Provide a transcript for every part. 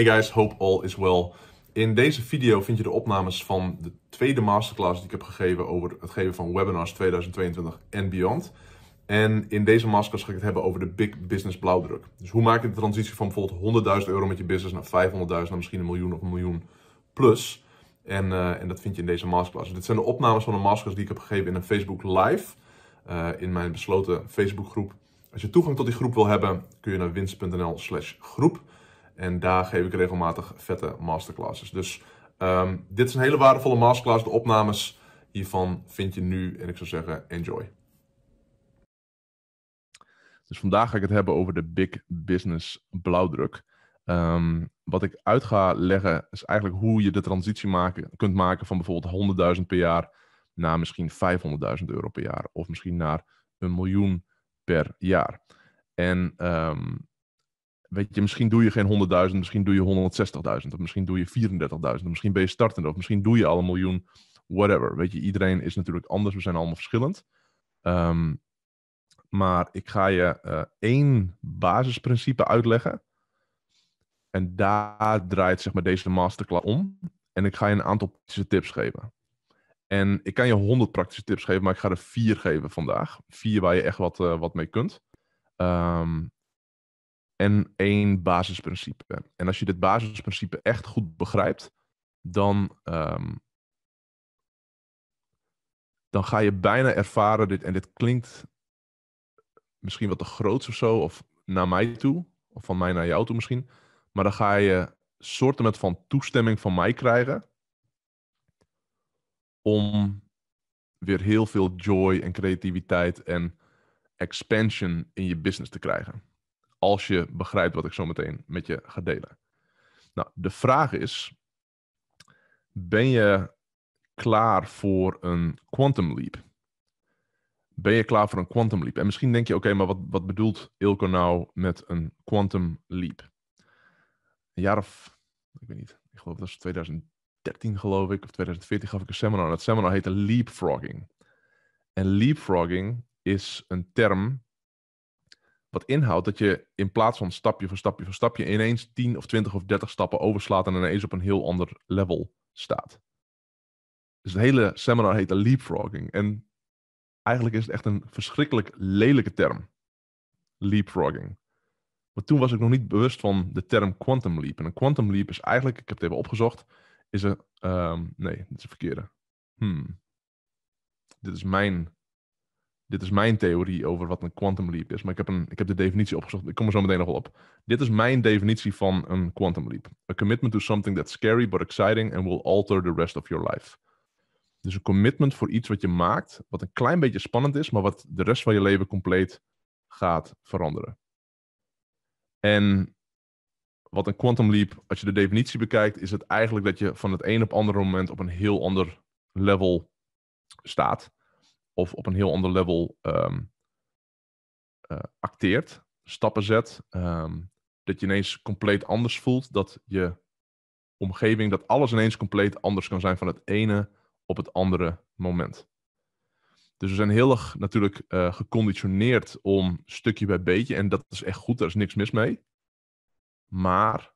Hey guys, hope all is well. In deze video vind je de opnames van de tweede masterclass die ik heb gegeven over het geven van webinars 2022 en beyond. En in deze masterclass ga ik het hebben over de big business blauwdruk. Dus hoe maak je de transitie van bijvoorbeeld 100.000 euro met je business naar 500.000, naar misschien een miljoen of een miljoen plus. En, eh, en dat vind je in deze masterclass. Dit zijn de opnames van de masterclass die ik heb gegeven in een Facebook live. Eh, in mijn besloten Facebook groep. Als je toegang tot die groep wil hebben, kun je naar winst.nl slash groep. En daar geef ik regelmatig vette masterclasses. Dus ehm, dit is een hele waardevolle masterclass. De opnames hiervan vind je nu. En ik zou zeggen, enjoy. Dus vandaag ga ik het hebben over de Big Business blauwdruk. Ehm, wat ik uit ga leggen is eigenlijk hoe je de transitie maken, kunt maken van bijvoorbeeld 100.000 per jaar naar misschien 500.000 euro per jaar. Of misschien naar een miljoen per jaar. En um, weet je, misschien doe je geen 100.000, misschien doe je 160.000, of misschien doe je 34.000, misschien ben je startende, of misschien doe je al een miljoen, whatever. Weet je, iedereen is natuurlijk anders, we zijn allemaal verschillend. Ehm, maar ik ga je eh, één basisprincipe uitleggen. En daar draait zeg maar, deze masterclass om. En ik ga je een aantal praktische tips geven. En ik kan je 100 praktische tips geven, maar ik ga er vier geven vandaag. Vier waar je echt wat, eh, wat mee kunt. Um, en één basisprincipe. En als je dit basisprincipe echt goed begrijpt, dan, ehm, dan ga je bijna ervaren dit. En dit klinkt misschien wat te groot of zo, of naar mij toe, of van mij naar jou toe misschien. Maar dan ga je soorten met van toestemming van mij krijgen om weer heel veel joy en creativiteit en expansion in je business te krijgen. Als je begrijpt wat ik zo meteen met je ga delen. Nou, de vraag is: ben je klaar voor een quantum leap? Ben je klaar voor een quantum leap? En misschien denk je: oké, maar wat, wat bedoelt Ilko nou met een quantum leap? Een jaar of, ik weet niet, ik geloof dat is 2013 geloof ik, of 2014 gaf ik een seminar. En dat seminar heette leapfrogging. En leapfrogging is een term wat inhoudt dat je in plaats van stapje voor stapje voor stapje ineens 10 of 20 of 30 stappen overslaat en ineens op een heel ander level staat. Dus het hele seminar heette leapfrogging. En eigenlijk is het echt een verschrikkelijk lelijke term. Leapfrogging. Maar toen was ik nog niet bewust van de term quantum leap. En een quantum leap is eigenlijk, ik heb het even opgezocht, is een. Ehm, nee, dit is een verkeerde. Hmm. Dit is mijn dit is mijn theorie over wat een quantum leap is. Maar ik heb, ik heb de definitie opgezocht. Ik kom er zo meteen nog wel op. Dit is mijn definitie van een quantum leap. A commitment to something that's scary but exciting and will alter the rest of your life. Dus een commitment voor iets wat je maakt, wat een klein beetje spannend is, maar wat de rest van je leven compleet gaat veranderen. En wat een quantum leap, als je de definitie bekijkt, is het eigenlijk dat je van het een op het andere moment op een heel ander level staat of op een heel ander level ehm, eh, acteert, stappen zet, ehm, dat je ineens compleet anders voelt, dat je omgeving, dat alles ineens compleet anders kan zijn van het ene op het andere moment. Dus we zijn heel erg natuurlijk eh, geconditioneerd om stukje bij beetje, en dat is echt goed, daar is niks mis mee. Maar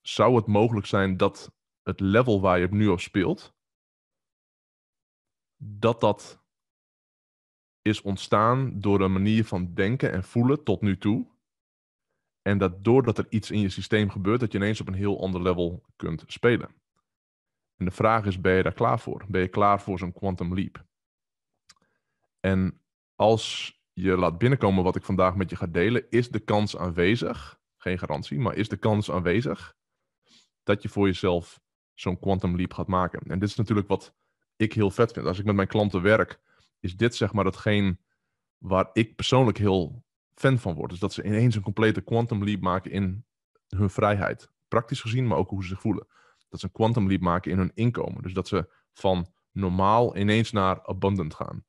zou het mogelijk zijn dat het level waar je nu op speelt, dat dat is ontstaan door een manier van denken en voelen tot nu toe. En dat doordat er iets in je systeem gebeurt, dat je ineens op een heel ander level kunt spelen. En de vraag is, ben je daar klaar voor? Ben je klaar voor zo'n quantum leap? En als je laat binnenkomen wat ik vandaag met je ga delen, is de kans aanwezig, geen garantie, maar is de kans aanwezig dat je voor jezelf zo'n quantum leap gaat maken. En dit is natuurlijk wat ik heel vet vind. Als ik met mijn klanten werk, is dit zeg maar datgene waar ik persoonlijk heel fan van word. Dus dat ze ineens een complete quantum leap maken in hun vrijheid. Praktisch gezien, maar ook hoe ze zich voelen. Dat ze een quantum leap maken in hun inkomen. Dus dat ze van normaal ineens naar abundant gaan.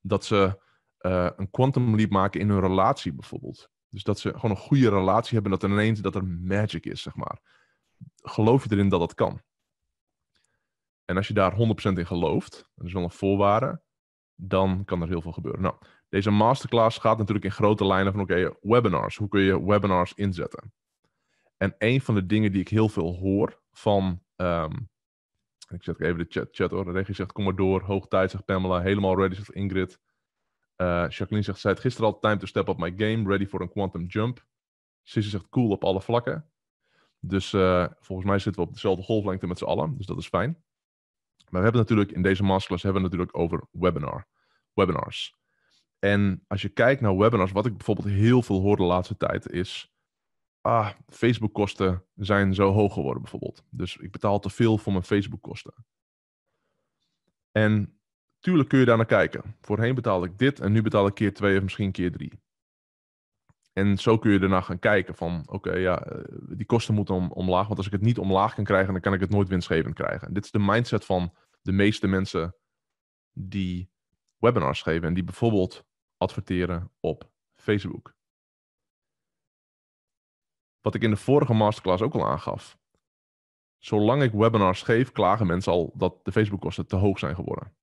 Dat ze eh, een quantum leap maken in hun relatie bijvoorbeeld. Dus dat ze gewoon een goede relatie hebben. Dat er ineens dat er magic is, zeg maar. Geloof je erin dat dat kan? En als je daar 100% in gelooft, dat is wel een voorwaarde, dan kan er heel veel gebeuren. Nou, deze masterclass gaat natuurlijk in grote lijnen van oké, webinars. Hoe kun je webinars inzetten? En een van de dingen die ik heel veel hoor van. Ehm, ik zet even de chat, chat hoor. De regie zegt: kom maar door. Hoog tijd zegt Pamela. Helemaal ready, zegt Ingrid. Eh, Jacqueline zegt: zei het gisteren al. Time to step up my game. Ready for a quantum jump. Sissy zegt: cool op alle vlakken. Dus eh, volgens mij zitten we op dezelfde golflengte met z'n allen. Dus dat is fijn. Maar we hebben natuurlijk in deze masterclass hebben we natuurlijk over webinar, webinars. En als je kijkt naar webinars, wat ik bijvoorbeeld heel veel hoor de laatste tijd is, ah, Facebook-kosten zijn zo hoog geworden bijvoorbeeld. Dus ik betaal te veel voor mijn Facebook-kosten. En tuurlijk kun je daar naar kijken. Voorheen betaalde ik dit en nu betaal ik keer twee of misschien keer drie. En zo kun je ernaar gaan kijken van, oké, ja, eh, die kosten moeten om, omlaag. Want als ik het niet omlaag kan krijgen, dan kan ik het nooit winstgevend krijgen. dit is de mindset van de meeste mensen die webinars geven en die bijvoorbeeld adverteren op Facebook. Wat ik in de vorige masterclass ook al aangaf. Zolang ik webinars geef, klagen mensen al dat de Facebook-kosten te hoog zijn geworden.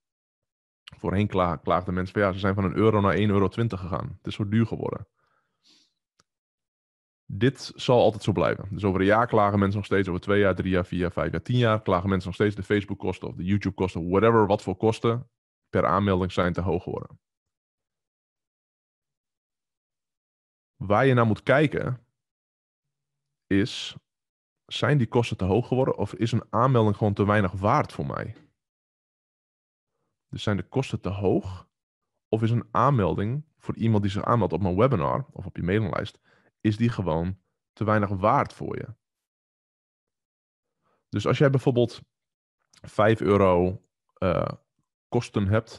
Voorheen klaagden mensen van ja, ze zijn van een euro naar 1,20 euro gegaan. Het is zo duur geworden dit zal altijd zo blijven. Dus over een jaar klagen mensen nog steeds, over twee jaar, drie jaar, vier jaar, vijf jaar, tien jaar, klagen mensen nog steeds de Facebook-kosten of de YouTube-kosten, whatever, wat voor kosten per aanmelding zijn te hoog geworden. Waar je naar moet kijken is, zijn die kosten te hoog geworden of is een aanmelding gewoon te weinig waard voor mij? Dus zijn de kosten te hoog of is een aanmelding voor iemand die zich aanmeldt op mijn webinar of op je mailinglijst is die gewoon te weinig waard voor je. Dus als jij bijvoorbeeld 5 euro eh, kosten hebt,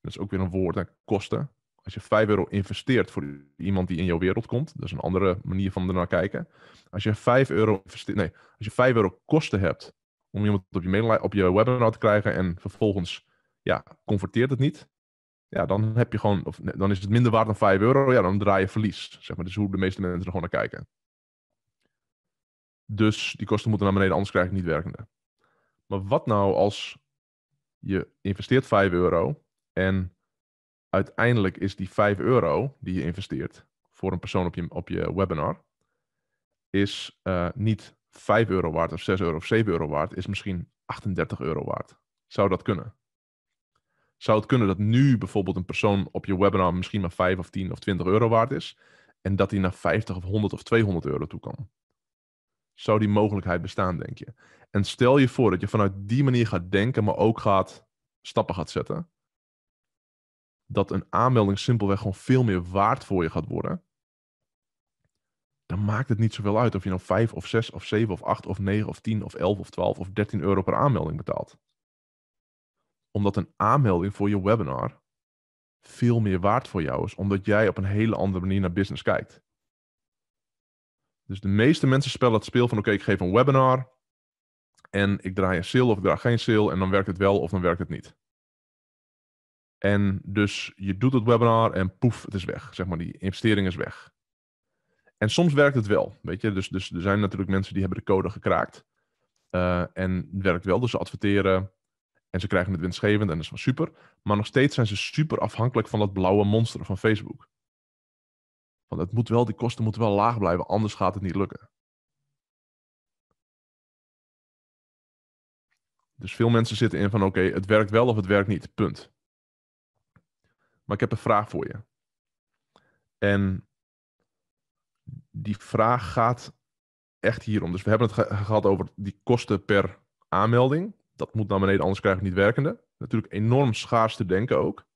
dat is ook weer een woord, kosten. Als je 5 euro investeert voor iemand die in jouw wereld komt, dat is een andere manier van ernaar kijken. Als je 5 euro, investeert, nee, als je 5 euro kosten hebt om iemand op je, op je webinar te krijgen en vervolgens ja, converteert het niet, ja, dan heb je gewoon, of, dan is het minder waard dan 5 euro. Ja, dan draai je verlies. Zeg maar. is dus hoe de meeste mensen er gewoon naar kijken. Dus die kosten moeten naar beneden, anders krijg ik niet werkende. Maar wat nou als je investeert 5 euro en uiteindelijk is die 5 euro die je investeert voor een persoon op je, op je webinar, is eh, niet 5 euro waard of 6 euro of 7 euro waard, is misschien 38 euro waard. Zou dat kunnen? zou het kunnen dat nu bijvoorbeeld een persoon op je webinar misschien maar 5 of 10 of 20 euro waard is. En dat die naar 50 of 100 of 200 euro toe kan. Zou die mogelijkheid bestaan, denk je? En stel je voor dat je vanuit die manier gaat denken, maar ook gaat stappen gaat zetten. Dat een aanmelding simpelweg gewoon veel meer waard voor je gaat worden. Dan maakt het niet zoveel uit of je nou 5 of 6 of 7 of 8 of 9 of 10 of 11 of 12 of 13 euro per aanmelding betaalt omdat een aanmelding voor je webinar veel meer waard voor jou is, omdat jij op een hele andere manier naar business kijkt. Dus de meeste mensen spelen het speel van: oké, ik geef een webinar en ik draai een sale of ik draai geen sale en dan werkt het wel of dan werkt het niet. En dus je doet het webinar en poef, het is weg. Zeg maar, die investering is weg. En soms werkt het wel, weet je. Dus, dus er zijn natuurlijk mensen die hebben de code gekraakt. Eh, en het werkt wel, dus ze adverteren. En ze krijgen het winstgevend en dat is van super. Maar nog steeds zijn ze super afhankelijk van dat blauwe monster van Facebook. Want het moet wel, die kosten moeten wel laag blijven, anders gaat het niet lukken. Dus veel mensen zitten in van oké, het werkt wel of het werkt niet, punt. Maar ik heb een vraag voor je. En die vraag gaat echt hierom. Dus we hebben het gehad over die kosten per aanmelding dat moet naar beneden, anders krijg ik niet werkende. Natuurlijk enorm schaars te denken ook.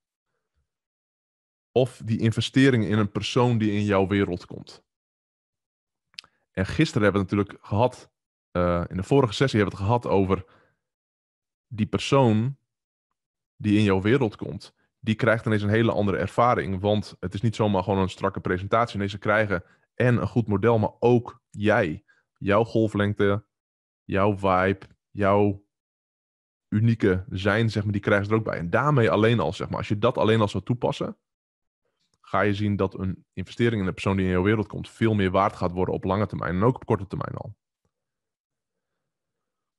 Of die investering in een persoon die in jouw wereld komt. En gisteren hebben we natuurlijk gehad, eh, in de vorige sessie hebben we het gehad over die persoon die in jouw wereld komt. Die krijgt ineens een hele andere ervaring. Want het is niet zomaar gewoon een strakke presentatie. Nee, ze krijgen en een goed model, maar ook jij. Jouw golflengte, jouw vibe, jouw unieke zijn, zeg maar, die krijg je er ook bij. En daarmee alleen al, zeg maar, als je dat alleen al zou toepassen, ga je zien dat een investering in de persoon die in jouw wereld komt veel meer waard gaat worden op lange termijn en ook op korte termijn al.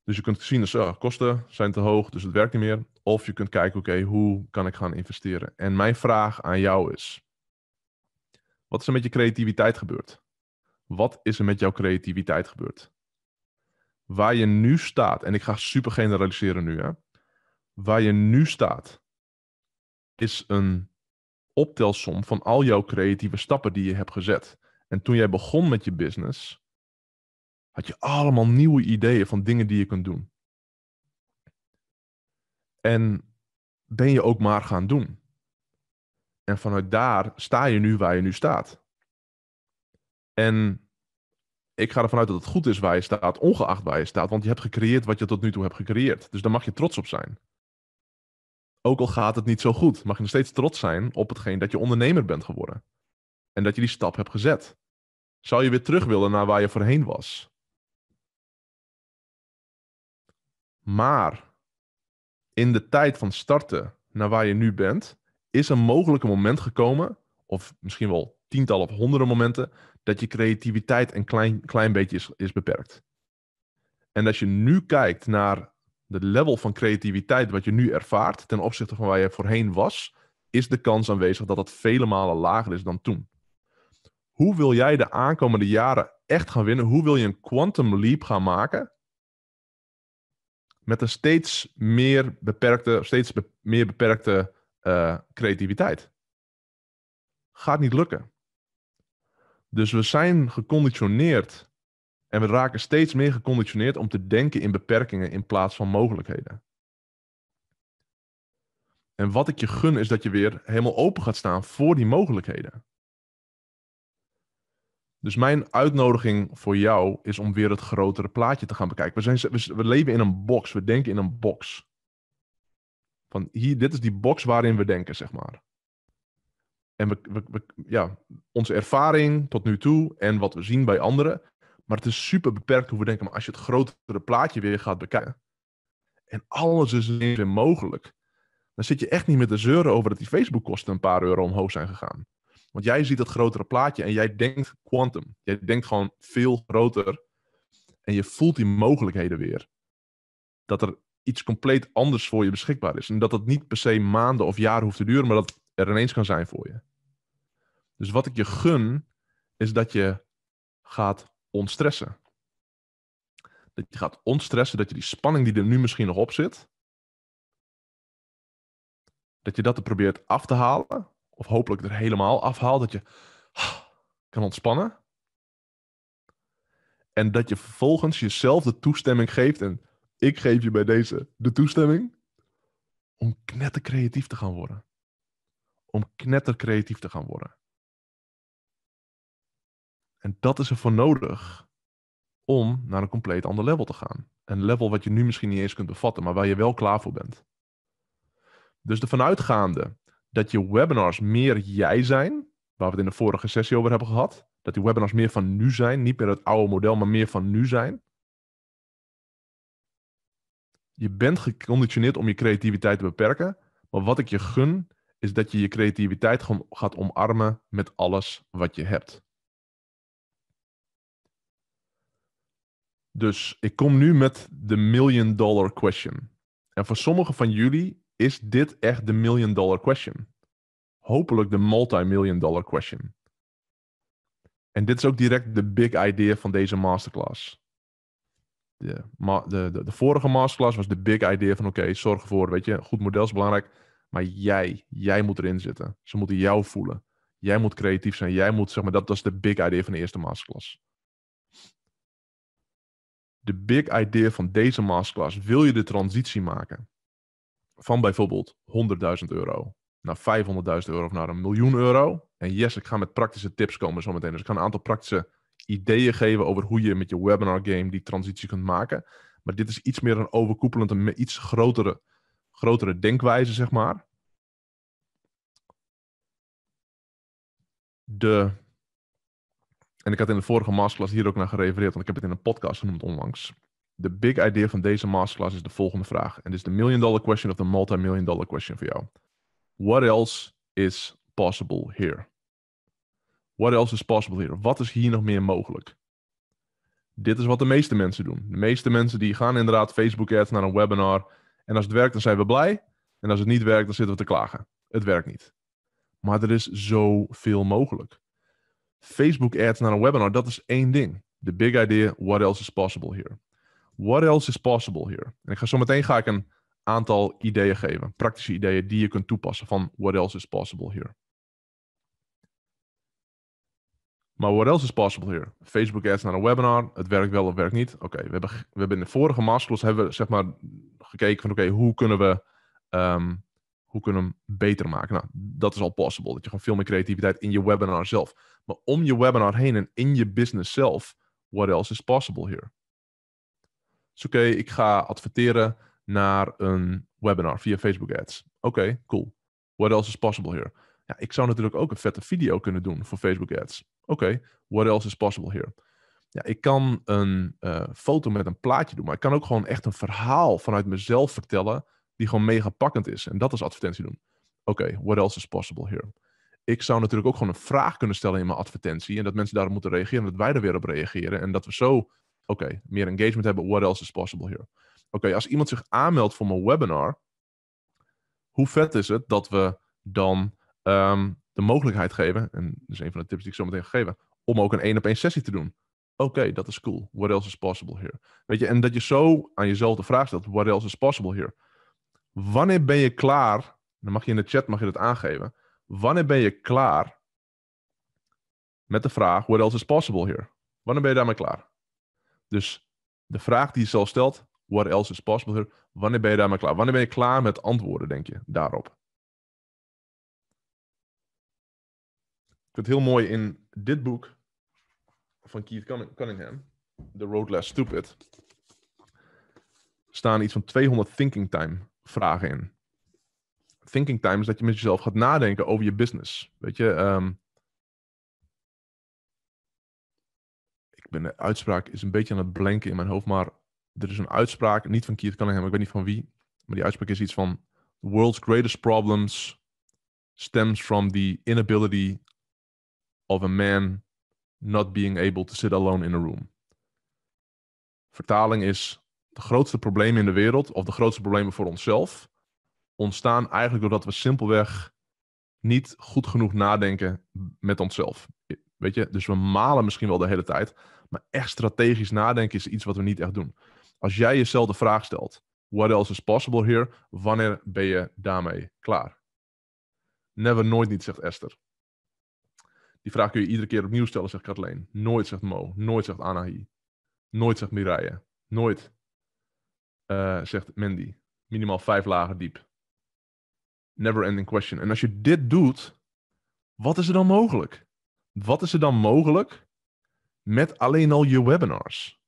Dus je kunt zien, dus, ah, kosten zijn te hoog, dus het werkt niet meer. Of je kunt kijken, oké, hoe kan ik gaan investeren? En mijn vraag aan jou is, wat is er met je creativiteit gebeurd? Wat is er met jouw creativiteit gebeurd? waar je nu staat, en ik ga super generaliseren nu, hè, waar je nu staat, is een optelsom van al jouw creatieve stappen die je hebt gezet. En toen jij begon met je business, had je allemaal nieuwe ideeën van dingen die je kunt doen. En ben je ook maar gaan doen. En vanuit daar sta je nu waar je nu staat. En ik ga ervan uit dat het goed is waar je staat, ongeacht waar je staat. Want je hebt gecreëerd wat je tot nu toe hebt gecreëerd. Dus daar mag je trots op zijn. Ook al gaat het niet zo goed, mag je nog steeds trots zijn op hetgeen dat je ondernemer bent geworden. En dat je die stap hebt gezet. Zou je weer terug willen naar waar je voorheen was? Maar in de tijd van starten naar waar je nu bent, is een mogelijke moment gekomen, of misschien wel tientallen of honderden momenten, dat je creativiteit een klein, klein beetje is, is beperkt. En als je nu kijkt naar het level van creativiteit wat je nu ervaart ten opzichte van waar je voorheen was, is de kans aanwezig dat dat vele malen lager is dan toen. Hoe wil jij de aankomende jaren echt gaan winnen? Hoe wil je een quantum leap gaan maken? Met een steeds meer beperkte, steeds meer beperkte eh, creativiteit. Gaat niet lukken. Dus we zijn geconditioneerd en we raken steeds meer geconditioneerd om te denken in beperkingen in plaats van mogelijkheden. En wat ik je gun is dat je weer helemaal open gaat staan voor die mogelijkheden. Dus mijn uitnodiging voor jou is om weer het grotere plaatje te gaan bekijken. We, zijn, we, leven in een box, we denken in een box. Van hier, dit is die box waarin we denken, zeg maar en we, we, ja, onze ervaring tot nu toe en wat we zien bij anderen. Maar het is super beperkt hoe we denken. Maar als je het grotere plaatje weer gaat bekijken. En alles is weer mogelijk. Dan zit je echt niet met de zeuren over dat die Facebook-kosten een paar euro omhoog zijn gegaan. Want jij ziet het grotere plaatje en jij denkt quantum. Jij denkt gewoon veel groter. En je voelt die mogelijkheden weer. Dat er iets compleet anders voor je beschikbaar is. En dat dat niet per se maanden of jaren hoeft te duren, maar dat er ineens kan zijn voor je. Dus wat ik je gun, is dat je gaat ontstressen. Dat je gaat ontstressen, dat je die spanning die er nu misschien nog op zit, dat je dat er probeert af te halen, of hopelijk er helemaal afhaalt, dat je ah, kan ontspannen. En dat je vervolgens jezelf de toestemming geeft, en ik geef je bij deze de toestemming, om knettercreatief te gaan worden. Om knetter creatief te gaan worden. En dat is ervoor nodig om naar een compleet ander level te gaan. Een level wat je nu misschien niet eens kunt bevatten, maar waar je wel klaar voor bent. Dus de vanuitgaande dat je webinars meer jij zijn, waar we het in de vorige sessie over hebben gehad, dat die webinars meer van nu zijn, niet meer het oude model, maar meer van nu zijn. Je bent geconditioneerd om je creativiteit te beperken, maar wat ik je gun, is dat je je creativiteit gewoon gaat omarmen met alles wat je hebt. Dus ik kom nu met de million dollar question. En voor sommigen van jullie is dit echt de million dollar question. Hopelijk de multi-million dollar question. En dit is ook direct de big idea van deze masterclass. De, de, de, de vorige masterclass was de big idea van oké, zorg ervoor, weet je, goed model is belangrijk, maar jij, jij moet erin zitten. Ze moeten jou voelen. Jij moet creatief zijn. Jij moet, zeg maar, dat, dat is de big idea van de eerste masterclass de big idea van deze masterclass. Wil je de transitie maken van bijvoorbeeld 100.000 euro naar 500.000 euro of naar een miljoen euro? En yes, ik ga met praktische tips komen zo meteen. Dus ik ga een aantal praktische ideeën geven over hoe je met je webinar game die transitie kunt maken. Maar dit is iets meer een overkoepelend, een iets grotere, grotere denkwijze, zeg maar. De en ik had in de vorige masterclass hier ook naar gerefereerd, want ik heb het in een podcast genoemd onlangs. De big idea van deze masterclass is de volgende vraag. En dit is de million dollar question of de multi-million dollar question voor jou. What else is possible here? What else is possible here? Wat is hier nog meer mogelijk? Dit is wat de meeste mensen doen. De meeste mensen die gaan inderdaad Facebook ads naar een webinar. En als het werkt, dan zijn we blij. En als het niet werkt, dan zitten we te klagen. Het werkt niet. Maar er is zoveel mogelijk. Facebook ads naar een webinar, dat is één ding. The big idea, what else is possible here? What else is possible here? En ik ga zo meteen ga ik een aantal ideeën geven, praktische ideeën die je kunt toepassen van what else is possible here. Maar what else is possible here? Facebook ads naar een webinar, het werkt wel, het werkt niet. Oké, we, hebben, we hebben in de vorige masterclass hebben we, zeg maar, gekeken van oké, hoe kunnen we ehm, hoe kunnen we hem beter maken? Nou, dat is al possible, dat je gewoon veel meer creativiteit in je webinar zelf. Maar om je webinar heen en in je business zelf, what else is possible here? Dus oké, ik ga adverteren naar een webinar via Facebook Ads. Oké, cool. What else is possible here? Ja, ik zou natuurlijk ook een vette video kunnen doen voor Facebook Ads. Oké, what else is possible here? Ja, ik kan een eh, foto met een plaatje doen, maar ik kan ook gewoon echt een verhaal vanuit mezelf vertellen die gewoon mega pakkend is. En dat is advertentie doen. Oké, what else is possible here? ik zou natuurlijk ook gewoon een vraag kunnen stellen in mijn advertentie. En dat mensen daarop moeten reageren. En dat wij er weer op reageren. En dat we zo, oké, meer engagement hebben. What else is possible here? Oké, als iemand zich aanmeldt voor mijn webinar. Hoe vet is het dat we dan ehm, de mogelijkheid geven. En dat is een van de tips die ik zo meteen ga geven. Om ook een één op één sessie te doen. Oké, dat is cool. What else is possible here? Weet je, en dat je zo aan jezelf de vraag stelt. What else is possible here? Wanneer ben je klaar? Dan mag je in de chat mag je dat aangeven wanneer ben je klaar met de vraag: What else is possible here? Wanneer ben je daarmee klaar? Dus de vraag die je zelf stelt: What else is possible here? Wanneer ben je daarmee klaar? Wanneer ben je klaar met antwoorden, denk je, daarop? Ik vind het heel mooi in dit boek van Keith Cunningham, The Road Less Stupid, staan iets van 200 thinking time vragen in thinking time is dat je met jezelf gaat nadenken over je business. Weet je, ehm, ik ben de uitspraak is een beetje aan het blanken in mijn hoofd, maar er is een uitspraak, niet van Keith Cunningham, ik weet niet van wie, maar die uitspraak is iets van: The world's greatest problems stems from the inability of a man not being able to sit alone in a room. Vertaling is: de grootste problemen in de wereld, of de grootste problemen voor onszelf, ontstaan eigenlijk doordat we simpelweg niet goed genoeg nadenken met onszelf. Weet je, dus we malen misschien wel de hele tijd, maar echt strategisch nadenken is iets wat we niet echt doen. Als jij jezelf de vraag stelt: What else is possible here? Wanneer ben je daarmee klaar? Never, nooit niet, zegt Esther. Die vraag kun je iedere keer opnieuw stellen, zegt Kathleen. Nooit, zegt Mo. Nooit, zegt Anahi. Nooit, zegt Mireille. Nooit, eh, zegt Mandy. Minimaal vijf lagen diep never ending question. En als je dit doet, wat is er dan mogelijk? Wat is er dan mogelijk met alleen al je webinars?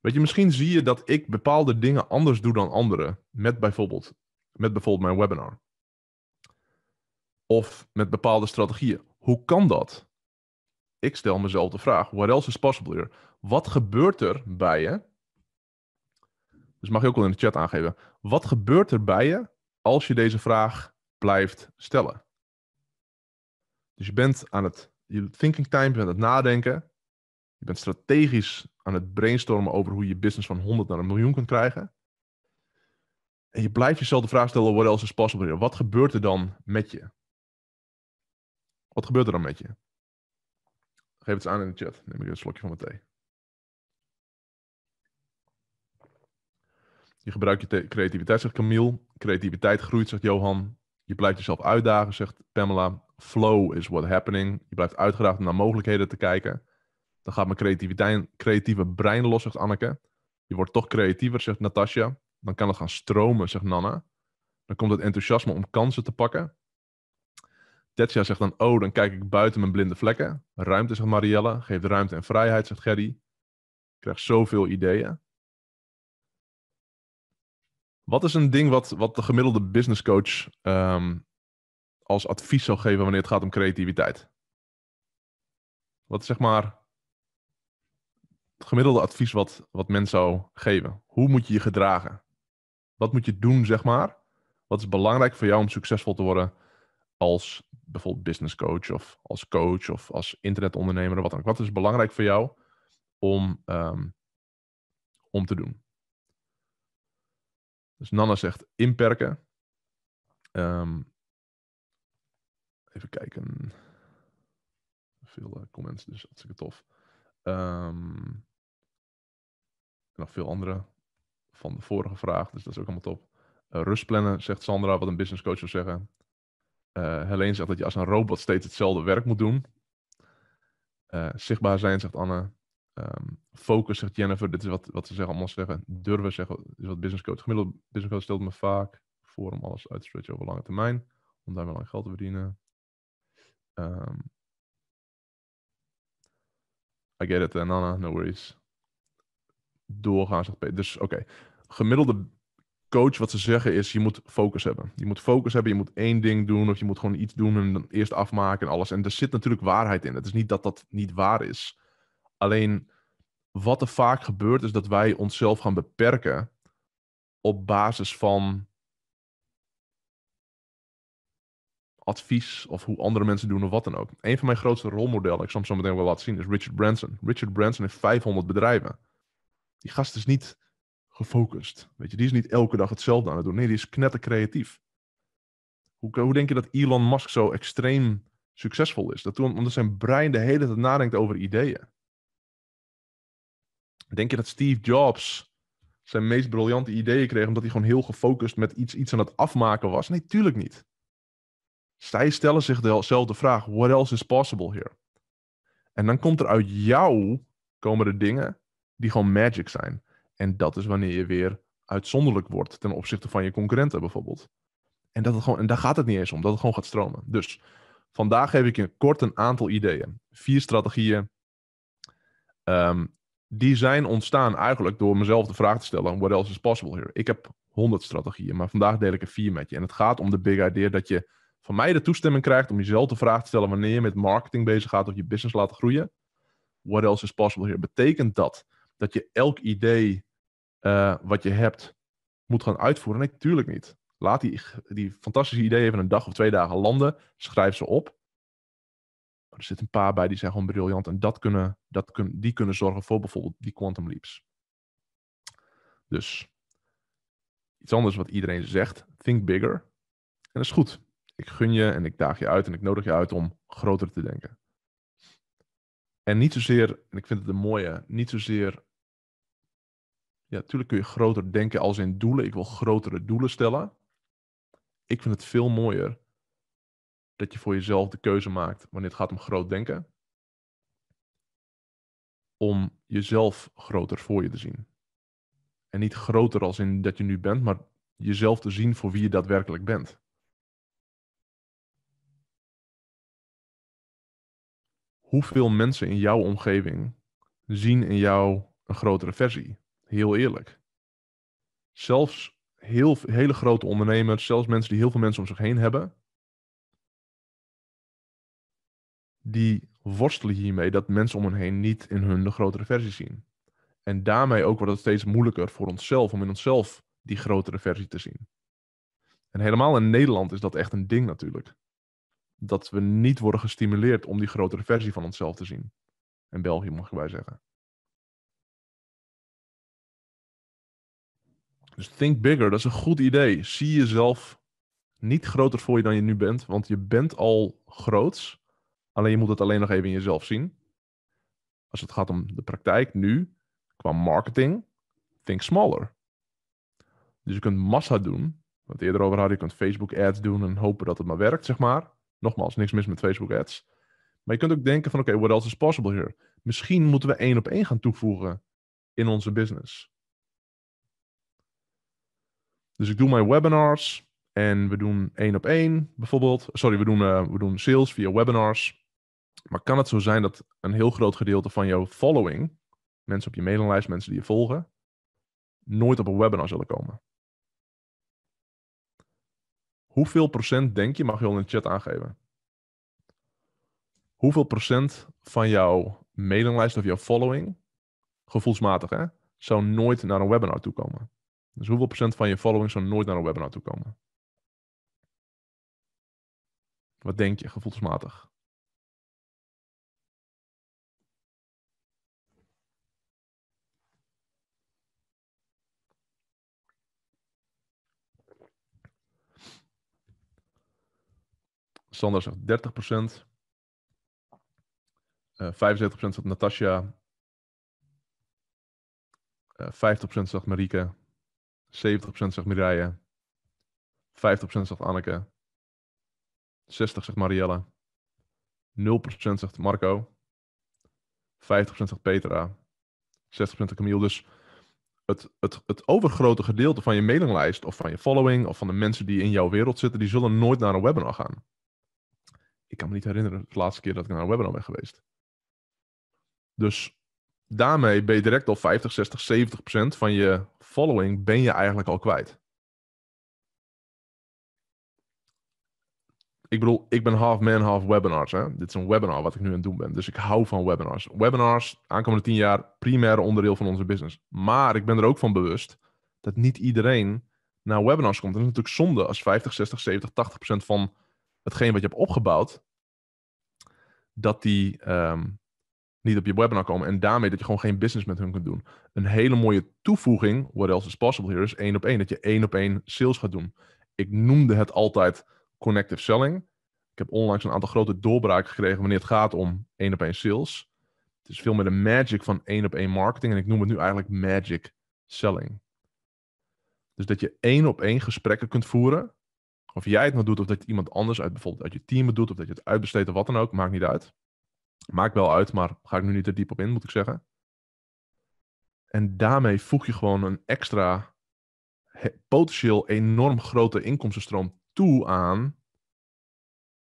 Weet je, misschien zie je dat ik bepaalde dingen anders doe dan anderen. Met bijvoorbeeld, met bijvoorbeeld mijn webinar. Of met bepaalde strategieën. Hoe kan dat? Ik stel mezelf de vraag: what else is possible here? Wat gebeurt er bij je? Dus mag je ook wel in de chat aangeven. Wat gebeurt er bij je als je deze vraag blijft stellen. Dus je bent aan het je thinking time, je bent aan het nadenken. Je bent strategisch aan het brainstormen over hoe je business van 100 naar een miljoen kunt krijgen. En je blijft jezelf de vraag stellen, what else is possible? Wat gebeurt er dan met je? Wat gebeurt er dan met je? Geef het eens aan in de chat. Neem ik een slokje van mijn thee. Je gebruikt je creativiteit, zegt Camille. Creativiteit groeit, zegt Johan. Je blijft jezelf uitdagen, zegt Pamela. Flow is what happening. Je blijft uitgedaagd om naar mogelijkheden te kijken. Dan gaat mijn creativiteit, creatieve brein los, zegt Anneke. Je wordt toch creatiever, zegt Natasja. Dan kan het gaan stromen, zegt Nanna. Dan komt het enthousiasme om kansen te pakken. Tetsja zegt dan, oh, dan kijk ik buiten mijn blinde vlekken. Ruimte, zegt Marielle. Geeft ruimte en vrijheid, zegt Gerry. Ik krijg zoveel ideeën. Wat is een ding wat, wat de gemiddelde businesscoach um, ehm, als advies zou geven wanneer het gaat om creativiteit? Wat is zeg maar het gemiddelde advies wat, wat men zou geven? Hoe moet je je gedragen? Wat moet je doen, zeg maar? Wat is belangrijk voor jou om succesvol te worden als bijvoorbeeld businesscoach of als coach of als internetondernemer of wat dan ook? Wat is belangrijk voor jou om, ehm, om te doen? Dus Nanna zegt inperken. Ehm, even kijken. Veel eh, comments, dus hartstikke tof. Um, nog veel andere van de vorige vraag, dus dat is ook allemaal top. Rustplannen eh, rust plannen, zegt Sandra, wat een business coach zou zeggen. Uh, Helene zegt dat je als een robot steeds hetzelfde werk moet doen. zichtbaar zijn, zegt Anne. Ehm, focus, zegt Jennifer, dit is wat, wat ze zeggen, allemaal zeggen, durven zeggen, is wat business coach. Gemiddeld business coach stelt me vaak voor om alles uit te stretchen over lange termijn, om daarmee lang geld te verdienen. Ehm, I get it, eh, Nana, no worries. Doorgaan, zegt Peter. Dus oké, gemiddelde coach, wat ze zeggen is, je moet focus hebben. Je moet focus hebben, je moet één ding doen, of je moet gewoon iets doen en dan eerst afmaken en alles. En er zit natuurlijk waarheid in. Het is niet dat dat niet waar is. Alleen wat er vaak gebeurt is dat wij onszelf gaan beperken op basis van advies of hoe andere mensen doen of wat dan ook. Een van mijn grootste rolmodellen, ik zal hem zo meteen wel laten zien, is Richard Branson. Richard Branson heeft 500 bedrijven. Die gast is niet gefocust. Weet je, die is niet elke dag hetzelfde aan het doen. Nee, die is knettercreatief. Hoe, hoe denk je dat Elon Musk zo extreem succesvol is? Dat toen, omdat zijn brein de hele tijd nadenkt over ideeën. Denk je dat Steve Jobs zijn meest briljante ideeën kreeg omdat hij gewoon heel gefocust met iets, iets aan het afmaken was? Nee, tuurlijk niet. Zij stellen zich dezelfde vraag: what else is possible here? En dan komt er uit jou komen er dingen die gewoon magic zijn. En dat is wanneer je weer uitzonderlijk wordt ten opzichte van je concurrenten bijvoorbeeld. En, dat het gewoon, en daar gaat het niet eens om, dat het gewoon gaat stromen. Dus vandaag geef ik je kort een aantal ideeën. Vier strategieën. Ehm die zijn ontstaan eigenlijk door mezelf de vraag te stellen: what else is possible here? Ik heb 100 strategieën, maar vandaag deel ik er vier met je. En het gaat om de big idea dat je van mij de toestemming krijgt om jezelf de vraag te stellen wanneer je met marketing bezig gaat of je business laat groeien. What else is possible here? Betekent dat dat je elk idee eh, wat je hebt moet gaan uitvoeren? Nee, tuurlijk niet. Laat die, die fantastische ideeën even een dag of twee dagen landen. Schrijf ze op er zitten een paar bij die zijn gewoon briljant. En dat kunnen, dat kunnen, die kunnen zorgen voor bijvoorbeeld die quantum leaps. Dus iets anders wat iedereen zegt. Think bigger. En dat is goed. Ik gun je en ik daag je uit en ik nodig je uit om groter te denken. En niet zozeer, en ik vind het een mooie, niet zozeer. Ja, natuurlijk kun je groter denken als in doelen. Ik wil grotere doelen stellen. Ik vind het veel mooier dat je voor jezelf de keuze maakt wanneer het gaat om groot denken. Om jezelf groter voor je te zien. En niet groter als in dat je nu bent, maar jezelf te zien voor wie je daadwerkelijk bent. Hoeveel mensen in jouw omgeving zien in jou een grotere versie? Heel eerlijk. Zelfs heel, hele grote ondernemers, zelfs mensen die heel veel mensen om zich heen hebben, die worstelen hiermee dat mensen om hen heen niet in hun de grotere versie zien. En daarmee ook wordt het steeds moeilijker voor onszelf om in onszelf die grotere versie te zien. En helemaal in Nederland is dat echt een ding natuurlijk. Dat we niet worden gestimuleerd om die grotere versie van onszelf te zien. En België mag ik bij zeggen. Dus think bigger, dat is een goed idee. Zie jezelf niet groter voor je dan je nu bent, want je bent al groots. Alleen je moet het alleen nog even in jezelf zien. Als het gaat om de praktijk nu, qua marketing, think smaller. Dus je kunt massa doen. Wat eerder over hadden, je kunt Facebook ads doen en hopen dat het maar werkt, zeg maar. Nogmaals, niks mis met Facebook ads. Maar je kunt ook denken van, oké, okay, what else is possible here? Misschien moeten we één op één gaan toevoegen in onze business. Dus ik doe mijn webinars en we doen één op één bijvoorbeeld. Sorry, we doen, eh, we doen sales via webinars. Maar kan het zo zijn dat een heel groot gedeelte van jouw following, mensen op je mailinglijst, mensen die je volgen, nooit op een webinar zullen komen? Hoeveel procent denk je, mag je al in de chat aangeven? Hoeveel procent van jouw mailinglijst of jouw following, gevoelsmatig hè, zou nooit naar een webinar toe komen? Dus hoeveel procent van je following zou nooit naar een webinar toe komen? Wat denk je gevoelsmatig? Sander zegt 30%. Uh, 75% zegt Natasja. Uh, eh, 50% zegt Marieke. 70% zegt Mireille. 50% zegt Anneke. 60% zegt Marielle. 0% zegt Marco. 50% zegt Petra. 60% zegt Camille. Dus het, het, het overgrote gedeelte van je mailinglijst of van je following of van de mensen die in jouw wereld zitten, die zullen nooit naar een webinar gaan ik kan me niet herinneren de laatste keer dat ik naar een webinar ben geweest. Dus daarmee ben je direct al 50, 60, 70 procent van je following ben je eigenlijk al kwijt. Ik bedoel, ik ben half man, half webinars. Hè? Dit is een webinar wat ik nu aan het doen ben. Dus ik hou van webinars. Webinars, aankomende tien jaar, primair onderdeel van onze business. Maar ik ben er ook van bewust dat niet iedereen naar webinars komt. En dat is natuurlijk zonde als 50, 60, 70, 80 procent van hetgeen wat je hebt opgebouwd, dat die ehm, niet op je webinar komen. En daarmee dat je gewoon geen business met hun kunt doen. Een hele mooie toevoeging, what else is possible here, is één op één. Dat je één op één sales gaat doen. Ik noemde het altijd connective selling. Ik heb onlangs een aantal grote doorbraken gekregen wanneer het gaat om één op één sales. Het is veel meer de magic van één op één marketing. En ik noem het nu eigenlijk magic selling. Dus dat je één op één gesprekken kunt voeren of jij het nou doet, of dat iemand anders uit bijvoorbeeld uit je team het doet, of dat je het uitbesteedt of wat dan ook, maakt niet uit. Maakt wel uit, maar ga ik nu niet te diep op in, moet ik zeggen. En daarmee voeg je gewoon een extra, potentieel enorm grote inkomstenstroom toe aan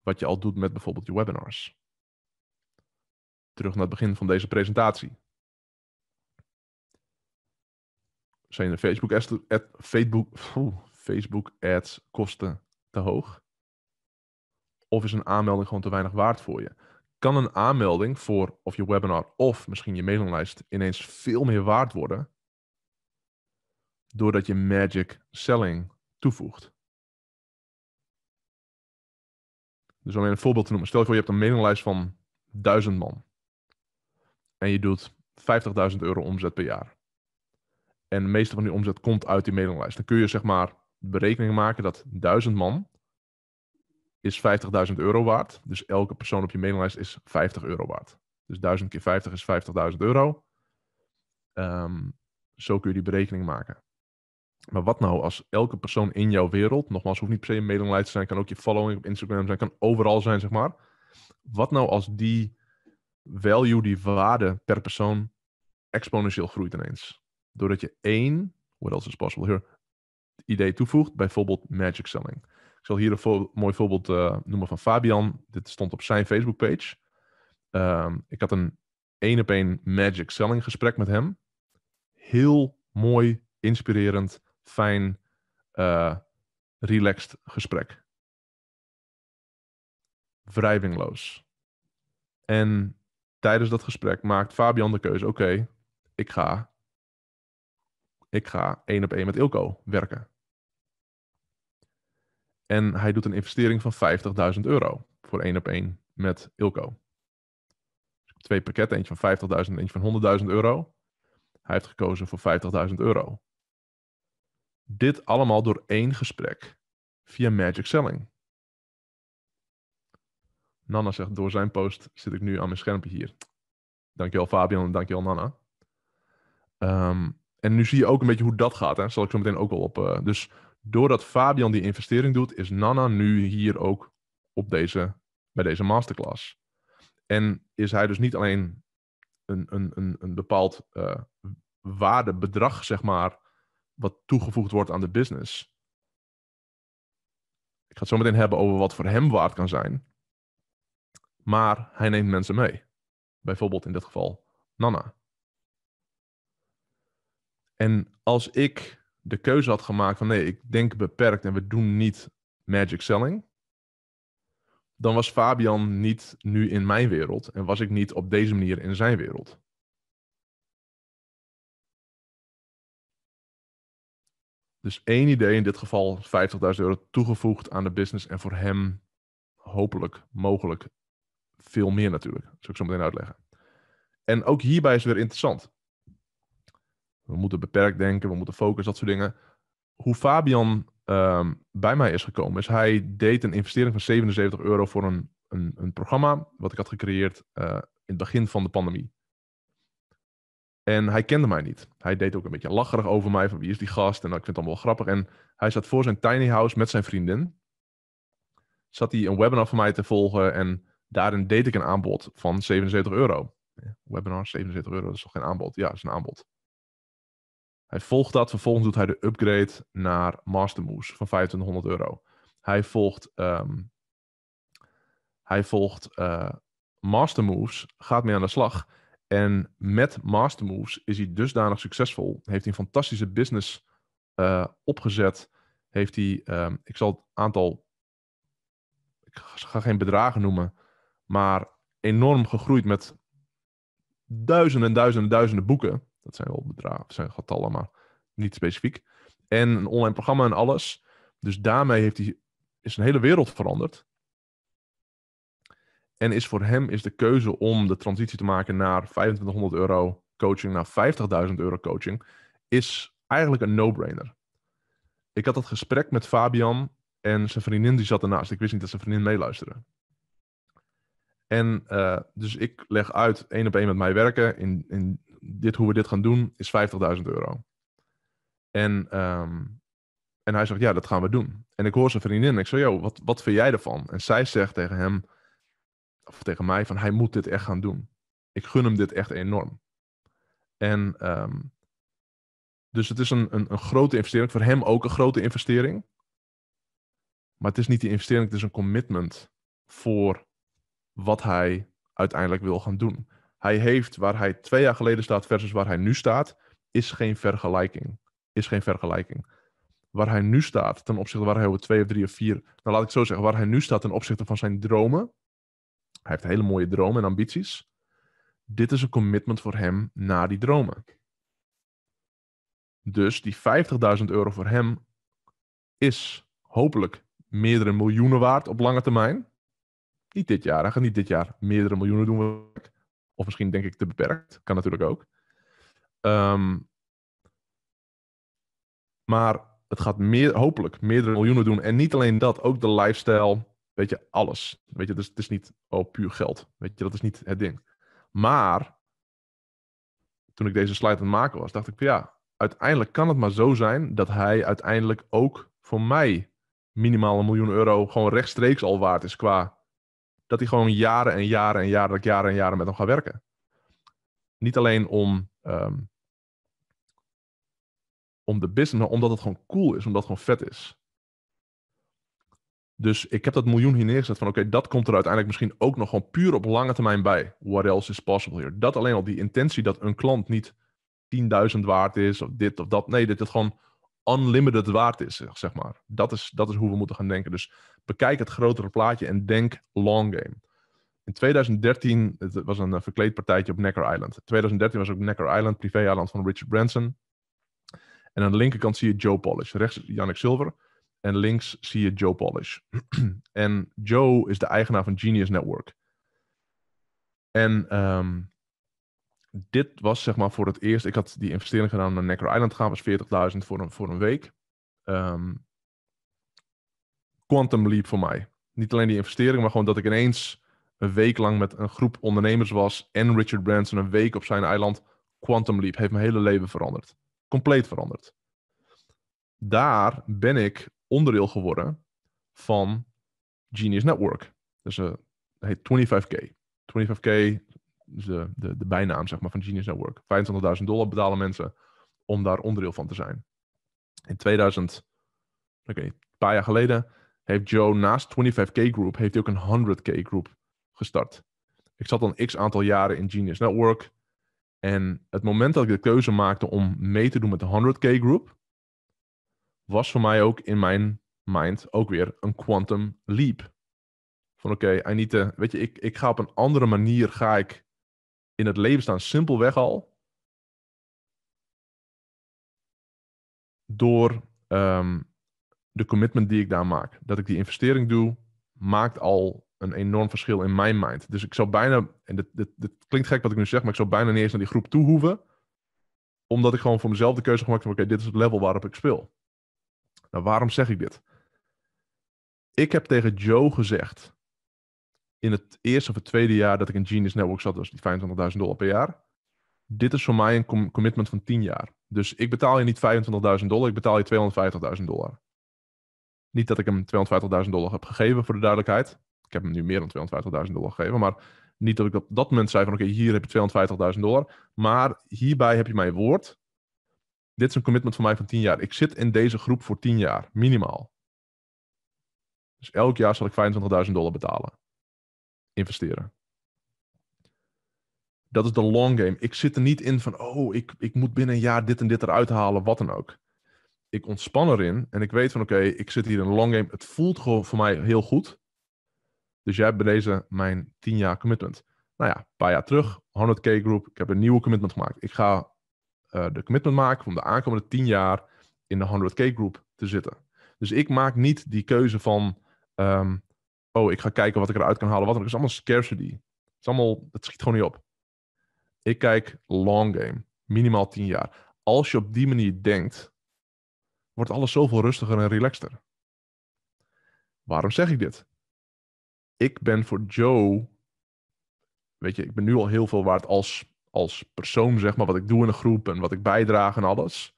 wat je al doet met bijvoorbeeld je webinars. Terug naar het begin van deze presentatie. Zijn de Facebook ads, ad, Facebook, Facebook ads kosten te hoog? Of is een aanmelding gewoon te weinig waard voor je? Kan een aanmelding voor of je webinar of misschien je mailinglijst ineens veel meer waard worden doordat je magic selling toevoegt? Dus om een voorbeeld te noemen. Stel je voor je hebt een mailinglijst van 1000 man. En je doet 50.000 euro omzet per jaar. En de meeste van die omzet komt uit die mailinglijst. Dan kun je zeg maar berekening maken dat 1000 man is 50.000 euro waard. Dus elke persoon op je mailinglijst is 50 euro waard. Dus 1000 keer 50 is 50.000 euro. Ehm, zo kun je die berekening maken. Maar wat nou als elke persoon in jouw wereld, nogmaals, hoeft niet per se een mailinglijst te zijn, kan ook je following op Instagram zijn, kan overal zijn, zeg maar. Wat nou als die value, die waarde per persoon exponentieel groeit ineens? Doordat je één, what else is possible here, idee toevoegt, bijvoorbeeld magic selling. Ik zal hier een mooi voorbeeld eh, noemen van Fabian. Dit stond op zijn Facebook-page. Ehm, ik had een één op één magic selling gesprek met hem. Heel mooi, inspirerend, fijn, eh, relaxed gesprek. Wrijvingloos. En tijdens dat gesprek maakt Fabian de keuze: oké, ik ga. Ik ga één op één met Ilko werken. En hij doet een investering van 50.000 euro voor één op één met Ilco. Dus twee pakketten, eentje van 50.000 en eentje van 100.000 euro. Hij heeft gekozen voor 50.000 euro. Dit allemaal door één gesprek via Magic Selling. Nana zegt, door zijn post zit ik nu aan mijn schermpje hier. Dankjewel Fabian en dankjewel Nana. Um, ehm, en nu zie je ook een beetje hoe dat gaat. Hè? Zal ik zo meteen ook wel op. Eh, dus doordat Fabian die investering doet, is Nana nu hier ook op deze, bij deze masterclass. En is hij dus niet alleen een, een, een, een bepaald eh, waardebedrag, zeg maar, wat toegevoegd wordt aan de business. Ik ga het zo meteen hebben over wat voor hem waard kan zijn. Maar hij neemt mensen mee. Bijvoorbeeld in dit geval Nana. En als ik de keuze had gemaakt van nee, ik denk beperkt en we doen niet magic selling, dan was Fabian niet nu in mijn wereld en was ik niet op deze manier in zijn wereld. Dus één idee, in dit geval 50.000 euro toegevoegd aan de business en voor hem hopelijk, mogelijk veel meer natuurlijk. Dat zal ik zo meteen uitleggen. En ook hierbij is het weer interessant. We moeten beperkt denken, we moeten focussen, dat soort dingen. Hoe Fabian ehm, bij mij is gekomen, is hij deed een investering van 77 euro voor een, een, een programma wat ik had gecreëerd eh, in het begin van de pandemie. En hij kende mij niet. Hij deed ook een beetje lacherig over mij, van wie is die gast? En nou, ik vind het allemaal wel grappig. En hij zat voor zijn tiny house met zijn vriendin. Zat hij een webinar van mij te volgen en daarin deed ik een aanbod van 77 euro. Webinar 77 euro, dat is toch geen aanbod? Ja, dat is een aanbod. Hij volgt dat, vervolgens doet hij de upgrade naar Moves van 2500 euro. Hij volgt, um, hij volgt eh, Master Moves, gaat mee aan de slag. En met Master Moves is hij dusdanig succesvol. Heeft hij een fantastische business eh, opgezet. Heeft hij, ehm, ik zal het aantal, ik ga geen bedragen noemen, maar enorm gegroeid met duizenden, duizenden, duizenden boeken. Dat zijn wel bedragen, zijn getallen, maar niet specifiek. En een online programma en alles. Dus daarmee heeft hij, is een hele wereld veranderd. En is voor hem is de keuze om de transitie te maken naar 2500 euro coaching, naar 50.000 euro coaching, is eigenlijk een no-brainer. Ik had dat gesprek met Fabian en zijn vriendin die zat ernaast. Ik wist niet dat zijn vriendin meeluisterde. En uh, dus ik leg uit, één op één met mij werken. In, in dit, hoe we dit gaan doen is 50.000 euro. En, ehm, en hij zegt, ja, dat gaan we doen. En ik hoor zijn vriendin en ik zeg, joh, wat, wat vind jij ervan? En zij zegt tegen hem, of tegen mij, van hij moet dit echt gaan doen. Ik gun hem dit echt enorm. En ehm, dus het is een, een, een grote investering, voor hem ook een grote investering. Maar het is niet die investering, het is een commitment voor wat hij uiteindelijk wil gaan doen. Hij heeft waar hij twee jaar geleden staat versus waar hij nu staat, is geen vergelijking. Is geen vergelijking. Waar hij nu staat ten opzichte waar hij over twee of drie of vier, nou laat ik zo zeggen, waar hij nu staat ten opzichte van zijn dromen. Hij heeft hele mooie dromen en ambities. Dit is een commitment voor hem naar die dromen. Dus die 50.000 euro voor hem is hopelijk meerdere miljoenen waard op lange termijn. Niet dit jaar, hij niet dit jaar meerdere miljoenen doen. we. Of misschien denk ik te beperkt. Kan natuurlijk ook. Ehm, maar het gaat meer, hopelijk meerdere miljoenen doen. En niet alleen dat, ook de lifestyle. Weet je, alles. Weet je, dus het is niet oh, puur geld. Weet je, dat is niet het ding. Maar toen ik deze slide aan het maken was, dacht ik van ja, uiteindelijk kan het maar zo zijn dat hij uiteindelijk ook voor mij minimaal een miljoen euro gewoon rechtstreeks al waard is qua dat hij gewoon jaren en jaren en jaren, dat jaren en jaren met hem gaat werken. Niet alleen om, ehm, om de business, maar omdat het gewoon cool is, omdat het gewoon vet is. Dus ik heb dat miljoen hier neergezet van oké, dat komt er uiteindelijk misschien ook nog gewoon puur op lange termijn bij. What else is possible here? Dat alleen al, die intentie dat een klant niet 10.000 waard is of dit of dat. Nee, dat het gewoon unlimited waard is, zeg maar. Dat is, dat is hoe we moeten gaan denken. Dus bekijk het grotere plaatje en denk long game. In 2013, het was een eh, partijtje op Necker Island. 2013 was ook Necker Island, privé-eiland van Richard Branson. En aan de linkerkant zie je Joe Polish. Rechts Yannick Silver. En links zie je Joe Polish. en Joe is de eigenaar van Genius Network. En um, dit was zeg maar voor het eerst. Ik had die investering gedaan naar Necker Island te gaan, was 40.000 voor een, voor een week. Ehm, quantum leap voor mij. Niet alleen die investering, maar gewoon dat ik ineens een week lang met een groep ondernemers was en Richard Branson een week op zijn eiland. Quantum leap heeft mijn hele leven veranderd. Compleet veranderd. Daar ben ik onderdeel geworden van Genius Network. Dus uh, heet 25K. 25K de, de, bijnaam zeg maar, van Genius Network. 25.000 dollar betalen mensen om daar onderdeel van te zijn. In 2000, oké, een paar jaar geleden, heeft Joe naast 25K Group heeft hij ook een 100K Group gestart. Ik zat al x aantal jaren in Genius Network. En het moment dat ik de keuze maakte om mee te doen met de 100K Group, was voor mij ook in mijn mind ook weer een quantum leap. Van oké, weet je, ik, ik ga op een andere manier ga ik in het leven staan, simpelweg al door ehm, de commitment die ik daar maak. Dat ik die investering doe, maakt al een enorm verschil in mijn mind. Dus ik zou bijna, en dit, dit, klinkt gek wat ik nu zeg, maar ik zou bijna niet eens naar die groep toe hoeven, omdat ik gewoon voor mezelf de keuze gemaakt heb, oké, dit is het level waarop ik speel. Nou, waarom zeg ik dit? Ik heb tegen Joe gezegd in het eerste of het tweede jaar dat ik in Genius Network zat, was die 25.000 dollar per jaar. Dit is voor mij een commitment van 10 jaar. Dus ik betaal je niet 25.000 dollar, ik betaal je 250.000 dollar. Niet dat ik hem 250.000 dollar heb gegeven, voor de duidelijkheid. Ik heb hem nu meer dan 250.000 dollar gegeven, maar niet dat ik op dat moment zei van oké, hier heb je 250.000 dollar, maar hierbij heb je mijn woord. Dit is een commitment van mij van 10 jaar. Ik zit in deze groep voor 10 jaar, minimaal. Dus elk jaar zal ik 25.000 dollar betalen investeren. Dat is de long game. Ik zit er niet in van, oh, ik, ik moet binnen een jaar dit en dit eruit halen, wat dan ook. Ik ontspan erin en ik weet van, oké, ik zit hier in een long game. Het voelt gewoon voor mij heel goed. Dus jij hebt bij deze mijn 10 jaar commitment. Nou ja, een paar jaar terug, 100k group. ik heb een nieuwe commitment gemaakt. Ik ga eh, de commitment maken om de aankomende 10 jaar in de 100k groep te zitten. Dus ik maak niet die keuze van, ehm, oh, ik ga kijken wat ik eruit kan halen. Wat dan ook. Het is allemaal scarcity. Het, is allemaal, het schiet gewoon niet op. Ik kijk long game. Minimaal 10 jaar. Als je op die manier denkt, wordt alles zoveel rustiger en relaxter. Waarom zeg ik dit? Ik ben voor Joe. Weet je, ik ben nu al heel veel waard als, als persoon, zeg maar. Wat ik doe in een groep en wat ik bijdraag en alles.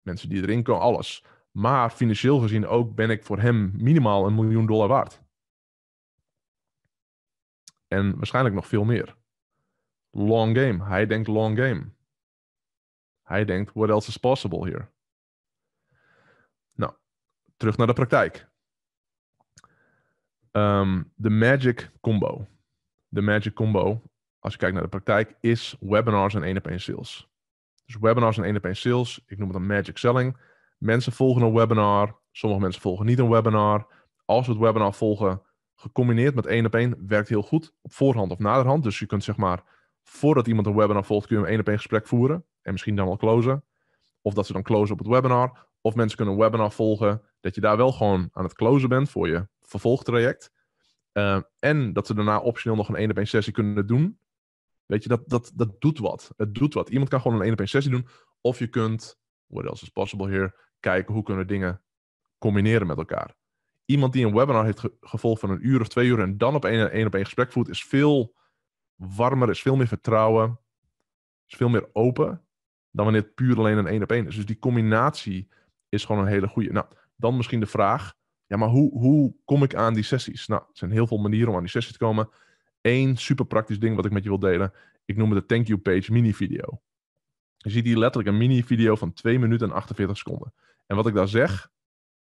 Mensen die erin komen, alles. Maar financieel gezien ook ben ik voor hem minimaal een miljoen dollar waard. En waarschijnlijk nog veel meer. Long game. Hij denkt long game. Hij denkt, what else is possible here? Nou, terug naar de praktijk. Um, de magic combo. De magic combo, als je kijkt naar de praktijk, is webinars en 1 op 1 sales. Dus webinars en 1 op 1 sales, ik noem het een magic selling. Mensen volgen een webinar, sommige mensen volgen niet een webinar. Als we het webinar volgen, gecombineerd met één op één werkt heel goed op voorhand of naderhand. Dus je kunt zeg maar, voordat iemand een webinar volgt, kun je een één op één gesprek voeren en misschien dan wel closen. Of dat ze dan closen op het webinar. Of mensen kunnen een webinar volgen, dat je daar wel gewoon aan het closen bent voor je vervolgtraject. Ehm, en dat ze daarna optioneel nog een één op één sessie kunnen doen. Weet je, dat, dat, dat doet wat. Het doet wat. Iemand kan gewoon een één op één sessie doen. Of je kunt, what else is possible here, kijken hoe kunnen we dingen combineren met elkaar iemand die een webinar heeft gevolgd van een uur of twee uur en dan op één, een op één gesprek voert, is veel warmer, is veel meer vertrouwen, is veel meer open dan wanneer het puur alleen een één op één is. Dus die combinatie is gewoon een hele goede. Nou, dan misschien de vraag, ja, maar hoe, hoe kom ik aan die sessies? Nou, er zijn heel veel manieren om aan die sessies te komen. Eén super praktisch ding wat ik met je wil delen, ik noem het de thank you page mini video. Je ziet hier letterlijk een mini video van 2 minuten en 48 seconden. En wat ik daar zeg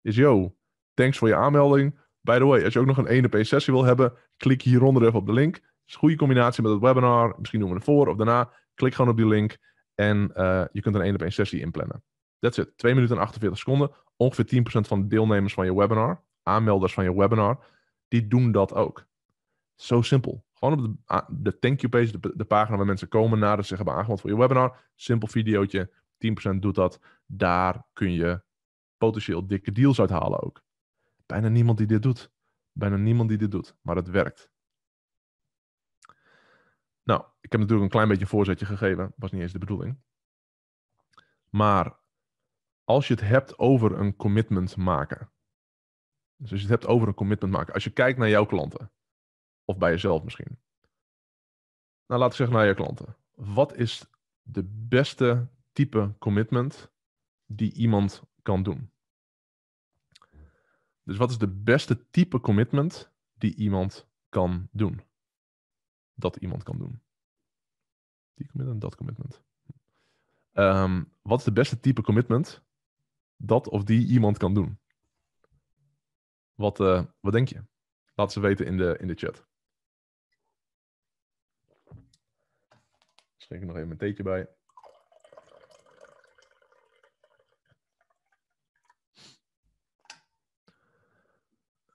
is, yo, Thanks voor je aanmelding. By the way, als je ook nog een 1 op 1 sessie wil hebben, klik hieronder even op de link. Het is een goede combinatie met het webinar. Misschien doen we ervoor of daarna. Klik gewoon op die link en eh, je kunt een 1 op 1 sessie inplannen. That's it. 2 minuten en 48 seconden. Ongeveer 10% van de deelnemers van je webinar, aanmelders van je webinar, die doen dat ook. Zo simpel. Gewoon op de, de thank you page, de, pagina waar mensen komen nadat ze zich hebben aangemeld voor je webinar. Simpel videootje, 10% doet dat. Daar kun je potentieel dikke deals uit halen ook. Bijna niemand die dit doet. Bijna niemand die dit doet, maar het werkt. Nou, ik heb natuurlijk een klein beetje voorzetje gegeven, was niet eens de bedoeling. Maar als je het hebt over een commitment maken. Dus als je het hebt over een commitment maken. Als je kijkt naar jouw klanten. Of bij jezelf misschien. Nou, laten we zeggen naar je klanten. Wat is de beste type commitment die iemand kan doen? Dus wat is de beste type commitment die iemand kan doen? Dat iemand kan doen. Die commitment, dat commitment. Ehm, wat is de beste type commitment dat of die iemand kan doen? Wat, eh, wat denk je? Laat ze weten in de, in de chat. Schenk ik nog even een theetje bij.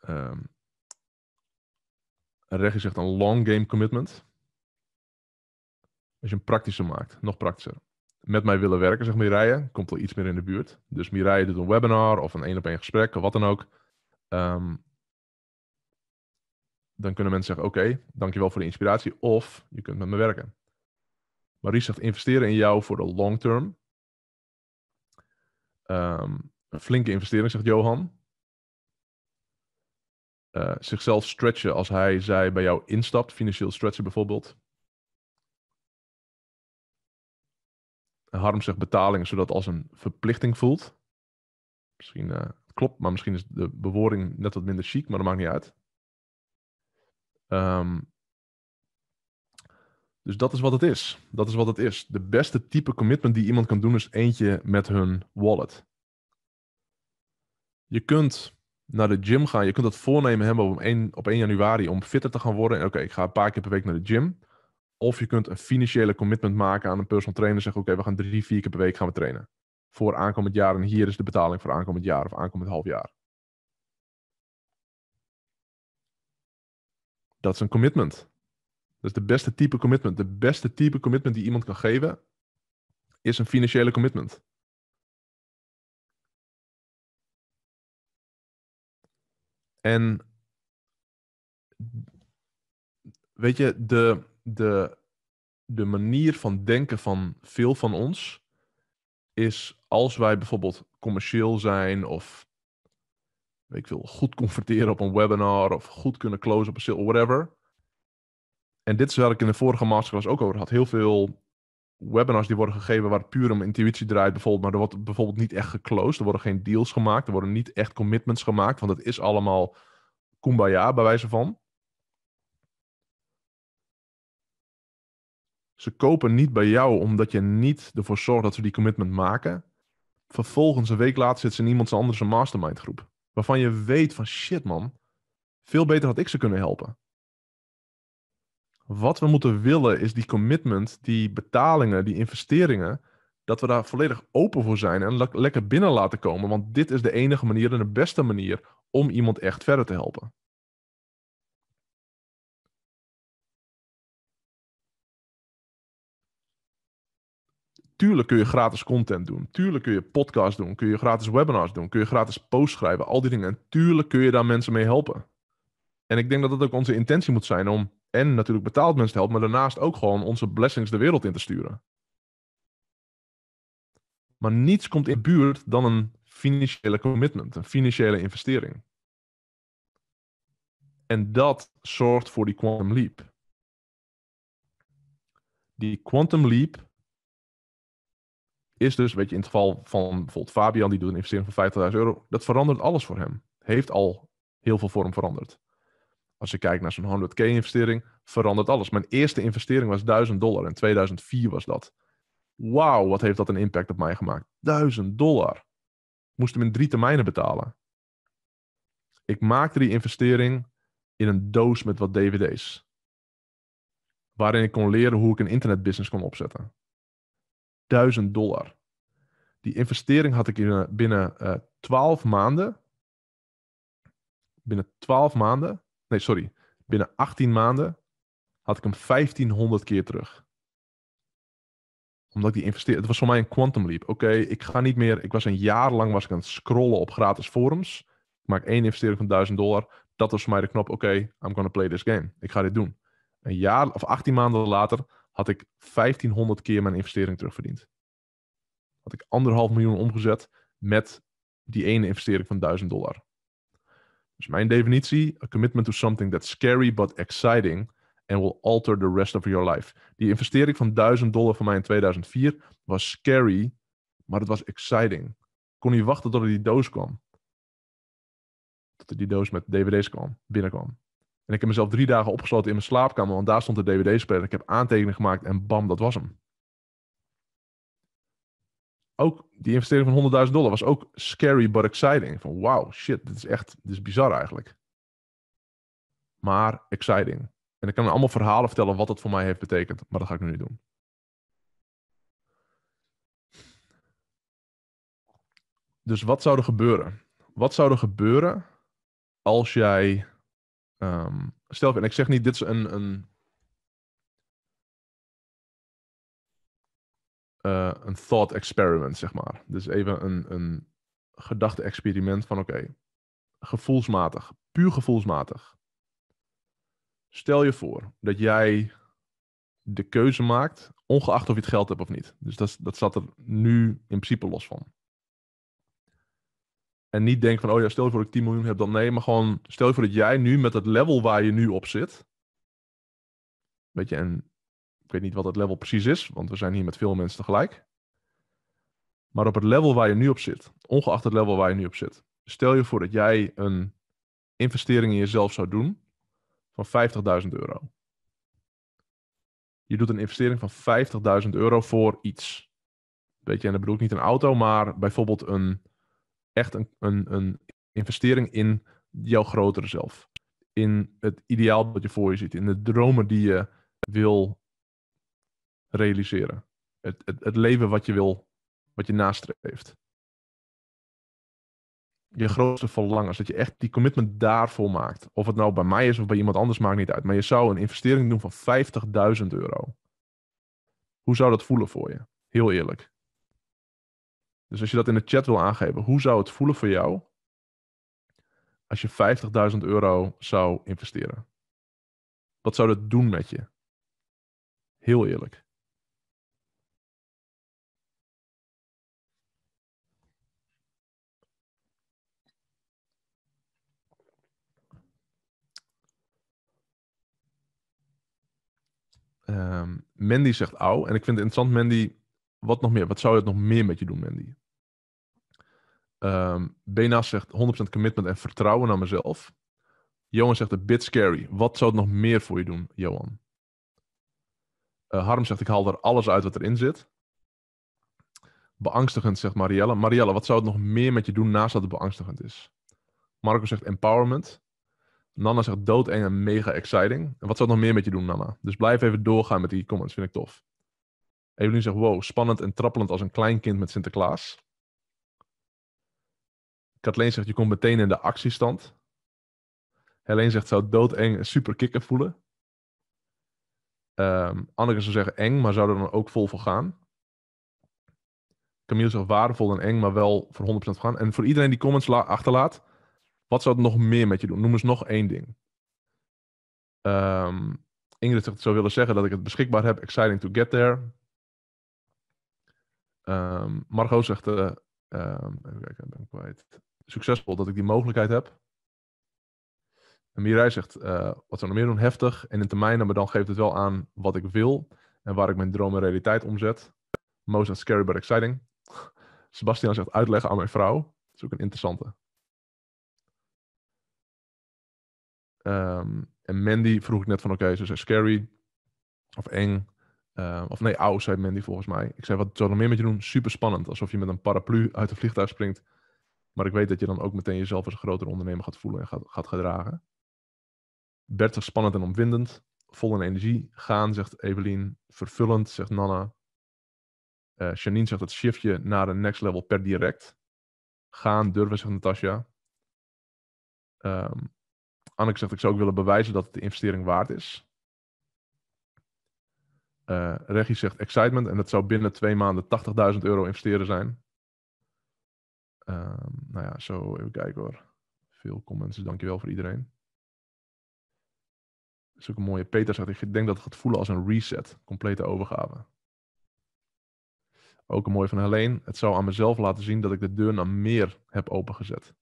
Um, ehm, Reggie zegt een long game commitment. Als je hem praktischer maakt, nog praktischer. Met mij willen werken, zegt Mireille, komt wel iets meer in de buurt. Dus Mireille doet een webinar of een één-op-één gesprek wat dan ook. Ehm, dan kunnen mensen zeggen, oké, dankjewel voor de inspiratie. Of, je kunt met me werken. Marie zegt, investeren in jou voor de long term. Ehm, een flinke investering, zegt Johan. Eh, zichzelf stretchen als hij zij bij jou instapt, financieel stretchen bijvoorbeeld. Harm zegt betaling, zodat als een verplichting voelt. Misschien eh, klopt, maar misschien is de bewoording net wat minder chic, maar dat maakt niet uit. Ehm, dus dat is wat het is. Dat is wat het is. De beste type commitment die iemand kan doen is eentje met hun wallet. Je kunt naar de gym gaan. Je kunt dat voornemen hebben op 1, op 1 januari om fitter te gaan worden. Oké, ik ga een paar keer per week naar de gym. Of je kunt een financiële commitment maken aan een personal trainer. Zeg, oké, we gaan drie, vier keer per week gaan we trainen. Voor aankomend jaar. En hier is de betaling voor aankomend jaar of aankomend half jaar. Dat is een commitment. Dat is de beste type commitment. De beste type commitment die iemand kan geven is een financiële commitment. En weet je, de, de, de manier van denken van veel van ons is als wij bijvoorbeeld commercieel zijn of ik wil goed converteren op een webinar of goed kunnen closen op een sale, whatever. En dit is waar ik in de vorige masterclass ook over had. Heel veel webinars die worden gegeven waar het puur om intuïtie draait, bijvoorbeeld, maar er wordt bijvoorbeeld niet echt geclosed. Er worden geen deals gemaakt, er worden niet echt commitments gemaakt, want het is allemaal kumbaya bij wijze van. Ze kopen niet bij jou omdat je niet ervoor zorgt dat ze die commitment maken. Vervolgens, een week later, zit ze in iemands anders mastermind groep. Waarvan je weet van shit man, veel beter had ik ze kunnen helpen wat we moeten willen is die commitment, die betalingen, die investeringen, dat we daar volledig open voor zijn en lekker binnen laten komen. Want dit is de enige manier en de beste manier om iemand echt verder te helpen. Tuurlijk kun je gratis content doen. Tuurlijk kun je podcasts doen. Kun je gratis webinars doen. Kun je gratis posts schrijven. Al die dingen. En tuurlijk kun je daar mensen mee helpen. En ik denk dat dat ook onze intentie moet zijn om en natuurlijk betaald mensen helpt, maar daarnaast ook gewoon onze blessings de wereld in te sturen. Maar niets komt in de buurt dan een financiële commitment, een financiële investering. En dat zorgt voor die quantum leap. Die quantum leap is dus, weet je, in het geval van bijvoorbeeld Fabian, die doet een investering van 50.000 euro, dat verandert alles voor hem. Heeft al heel veel vorm veranderd. Als je kijkt naar zo'n 100k-investering, verandert alles. Mijn eerste investering was 1000 dollar. In 2004 was dat. Wauw, wat heeft dat een impact op mij gemaakt? 1000 dollar. Moest hem in drie termijnen betalen. Ik maakte die investering in een doos met wat dvd's. Waarin ik kon leren hoe ik een internetbusiness kon opzetten. 1000 dollar. Die investering had ik in, eh, binnen uh, eh, 12 maanden. Binnen 12 maanden Nee, sorry. Binnen 18 maanden had ik hem 1500 keer terug. Omdat ik die investeerde. Het was voor mij een quantum leap. Oké, ik ga niet meer. Ik was een jaar lang was ik aan het scrollen op gratis forums. Ik maak één investering van 1000 dollar. Dat was voor mij de knop. Oké, I'm gonna play this game. Ik ga dit doen. Een jaar of 18 maanden later had ik 1500 keer mijn investering terugverdiend. Had ik anderhalf miljoen omgezet met die ene investering van 1000 dollar. Dus mijn definitie: a commitment to something that's scary but exciting and will alter the rest of your life. Die investering van 1000 dollar van mij in 2004 was scary, maar het was exciting. Ik kon niet wachten tot er die doos kwam. Tot er die doos met dvd's kwam, binnenkwam. En ik heb mezelf drie dagen opgesloten in mijn slaapkamer, want daar stond de dvd-speler. Ik heb aantekeningen gemaakt en bam, dat was hem ook die investering van 100.000 dollar was ook scary but exciting. Van wow, shit, dit is echt, dit is bizar eigenlijk. Maar exciting. En ik kan allemaal verhalen vertellen wat dat voor mij heeft betekend, maar dat ga ik nu niet doen. Dus wat zou er gebeuren? Wat zou er gebeuren als jij. Ehm, stel, en ik zeg niet, dit is een, een Eh, een thought experiment, zeg maar. Dus even een, een gedachte-experiment van: oké, gevoelsmatig, puur gevoelsmatig. Stel je voor dat jij de keuze maakt, ongeacht of je het geld hebt of niet. Dus dat, dat zat er nu in principe los van. En niet denken van, oh ja, stel je voor dat ik 10 miljoen heb, dan nee. Maar gewoon, stel je voor dat jij nu met het level waar je nu op zit. Weet je, en ik weet niet wat het level precies is, want we zijn hier met veel mensen tegelijk. Maar op het level waar je nu op zit, ongeacht het level waar je nu op zit, stel je voor dat jij een investering in jezelf zou doen van 50.000 euro. Je doet een investering van 50.000 euro voor iets. Weet je, en dat bedoel ik niet een auto, maar bijvoorbeeld een, echt een, een, een investering in jouw grotere zelf. In het ideaal dat je voor je ziet, in de dromen die je wil realiseren. Het, het, het leven wat je wil, wat je nastreeft. Je grootste verlangens, dat je echt die commitment daarvoor maakt. Of het nou bij mij is of bij iemand anders, maakt niet uit. Maar je zou een investering doen van 50.000 euro. Hoe zou dat voelen voor je? Heel eerlijk. Dus als je dat in de chat wil aangeven, hoe zou het voelen voor jou als je 50.000 euro zou investeren? Wat zou dat doen met je? Heel eerlijk. Ehm, Mandy zegt au. En ik vind het interessant, Mandy, wat nog meer? Wat zou het nog meer met je doen, Mandy? Um, ehm, Benas zegt 100% commitment en vertrouwen naar mezelf. Johan zegt een bit scary. Wat zou het nog meer voor je doen, Johan? Eh, Harm zegt ik haal er alles uit wat erin zit. Beangstigend, zegt Marielle. Marielle, wat zou het nog meer met je doen naast dat het beangstigend is? Marco zegt empowerment. Nana zegt doodeng en mega exciting. En wat zou het nog meer met je doen, Nana? Dus blijf even doorgaan met die comments, vind ik tof. Evelien zegt wow, spannend en trappelend als een klein kind met Sinterklaas. Kathleen zegt je komt meteen in de actiestand. Helene zegt zou doodeng en super kicken voelen. Um, Anneke zou zeggen eng, maar zou er dan ook vol voor gaan. Camille zegt waardevol en eng, maar wel voor 100% gaan. En voor iedereen die comments achterlaat, wat zou het nog meer met je doen? Noem eens nog één ding. Ehm, Ingrid zegt, zou willen zeggen dat ik het beschikbaar heb. Exciting to get there. Ehm, Margot zegt, uh, even kijken, ben kwijt. Succesvol dat ik die mogelijkheid heb. En Mirai zegt, eh, wat zou nog meer doen? Heftig en in termijnen, maar dan geeft het wel aan wat ik wil en waar ik mijn droom realiteit omzet. Most and scary but exciting. Sebastian zegt, uitleggen aan mijn vrouw. Dat is ook een interessante. Ehm, en Mandy vroeg ik net van, oké, ze zijn scary of eng. Ehm, of nee, oud zei Mandy volgens mij. Ik zei, wat zou er meer met je doen? Super spannend. Alsof je met een paraplu uit een vliegtuig springt. Maar ik weet dat je dan ook meteen jezelf als een grotere ondernemer gaat voelen en gaat, gaat gedragen. Bert zegt spannend en omwindend. Vol in energie. Gaan, zegt Evelien. Vervullend, zegt Nana. Uh, eh, Janine zegt het shiftje naar een next level per direct. Gaan, durven, zegt Natasja. Ehm, Anneke zegt, ik zou ook willen bewijzen dat het de investering waard is. Uh, Reggie zegt excitement en dat zou binnen twee maanden 80.000 euro investeren zijn. Ehm, nou ja, zo even kijken hoor. Veel comments, dus dankjewel voor iedereen. Dat is ook een mooie. Peter zegt, ik denk dat het gaat voelen als een reset. Complete overgave. Ook een mooie van Helene. Het zou aan mezelf laten zien dat ik de deur naar meer heb opengezet.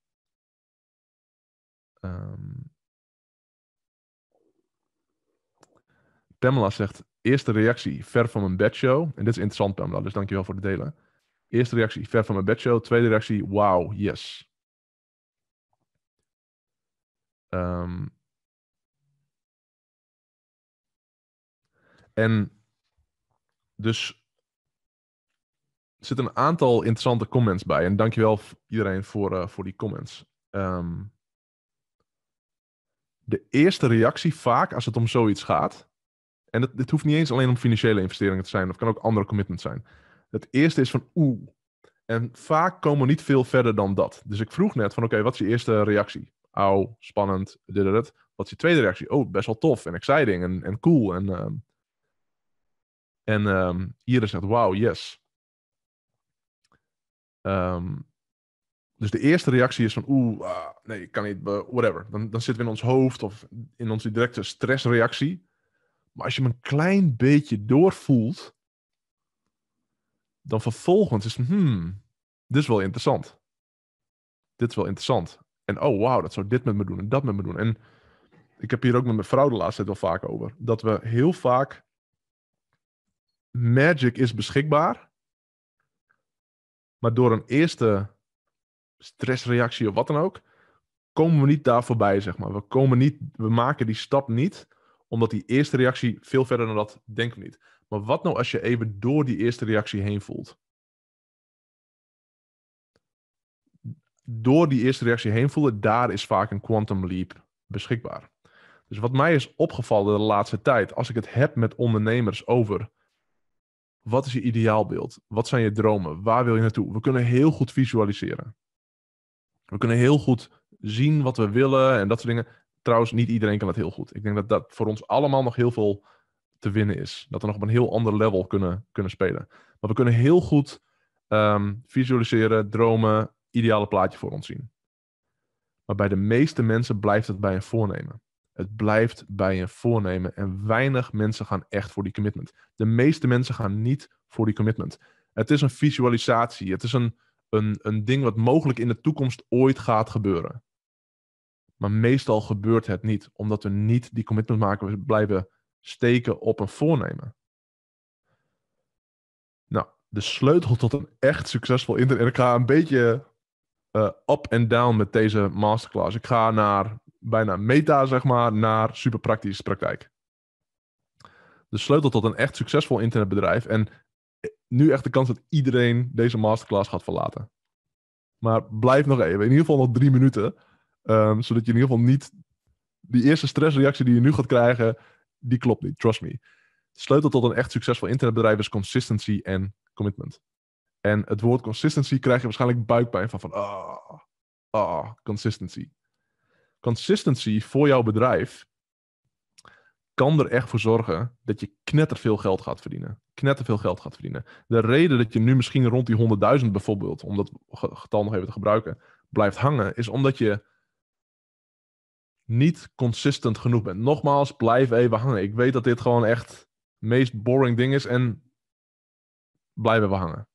Um, Pamela zegt, eerste reactie, ver van mijn bedshow. En dit is interessant, Pamela, dus dankjewel voor het delen. Eerste reactie, ver van mijn bedshow. Tweede reactie, wauw, yes. Ehm. en dus er zitten een aantal interessante comments bij. En dankjewel iedereen voor, eh, voor die comments. Ehm. de eerste reactie vaak als het om zoiets gaat, en het, het hoeft niet eens alleen om financiële investeringen te zijn. Dat kan ook andere commitments zijn. Het eerste is van oeh. En vaak komen we niet veel verder dan dat. Dus ik vroeg net van oké, wat is je eerste reactie? Auw, spannend, dit en dat. Wat is je tweede reactie? Oh, best wel tof en exciting en, en cool. En, um, en um, ehm, Iris zegt wauw, yes. Ehm, dus de eerste reactie is van oeh, ah, nee, ik kan niet, whatever. Dan, dan zitten we in ons hoofd of in onze directe stressreactie. Maar als je me een klein beetje doorvoelt, dan vervolgens is hmm, dit is wel interessant. Dit is wel interessant. En oh wow, dat zou dit met me doen en dat met me doen. En ik heb hier ook met mijn vrouw de laatste tijd wel vaak over. Dat we heel vaak. Magic is beschikbaar. Maar door een eerste stressreactie of wat dan ook. komen we niet daar voorbij, zeg maar. We, komen niet, we maken die stap niet omdat die eerste reactie veel verder dan dat denk ik niet. Maar wat nou als je even door die eerste reactie heen voelt? Door die eerste reactie heen voelen, daar is vaak een quantum leap beschikbaar. Dus wat mij is opgevallen de laatste tijd, als ik het heb met ondernemers over. Wat is je ideaalbeeld? Wat zijn je dromen? Waar wil je naartoe? We kunnen heel goed visualiseren. We kunnen heel goed zien wat we willen en dat soort dingen trouwens, niet iedereen kan dat heel goed. Ik denk dat dat voor ons allemaal nog heel veel te winnen is. Dat we nog op een heel ander level kunnen, kunnen spelen. Maar we kunnen heel goed ehm, visualiseren, dromen, ideale plaatje voor ons zien. Maar bij de meeste mensen blijft het bij een voornemen. Het blijft bij een voornemen en weinig mensen gaan echt voor die commitment. De meeste mensen gaan niet voor die commitment. Het is een visualisatie. Het is een, een, een ding wat mogelijk in de toekomst ooit gaat gebeuren. Maar meestal gebeurt het niet, omdat we niet die commitment maken, we blijven steken op een voornemen. Nou, de sleutel tot een echt succesvol internet. En ik ga een beetje eh, up en down met deze masterclass. Ik ga naar bijna meta, zeg maar, naar superpraktische praktijk. De sleutel tot een echt succesvol internetbedrijf. En eh, nu echt de kans dat iedereen deze masterclass gaat verlaten. Maar blijf nog even, in ieder geval nog drie minuten Ehm, zodat je in ieder geval niet... Die eerste stressreactie die je nu gaat krijgen, die klopt niet. Trust me. De sleutel tot een echt succesvol internetbedrijf is consistency en commitment. En het woord consistency krijg je waarschijnlijk buikpijn van. Van ah, ah, consistency. Consistency voor jouw bedrijf kan er echt voor zorgen dat je knetterveel geld gaat verdienen. Knetterveel geld gaat verdienen. De reden dat je nu misschien rond die 100.000 bijvoorbeeld, om dat getal nog even te gebruiken, blijft hangen, is omdat je niet consistent genoeg bent. Nogmaals, blijf even hangen. Ik weet dat dit gewoon echt het meest boring ding is en blijven even hangen.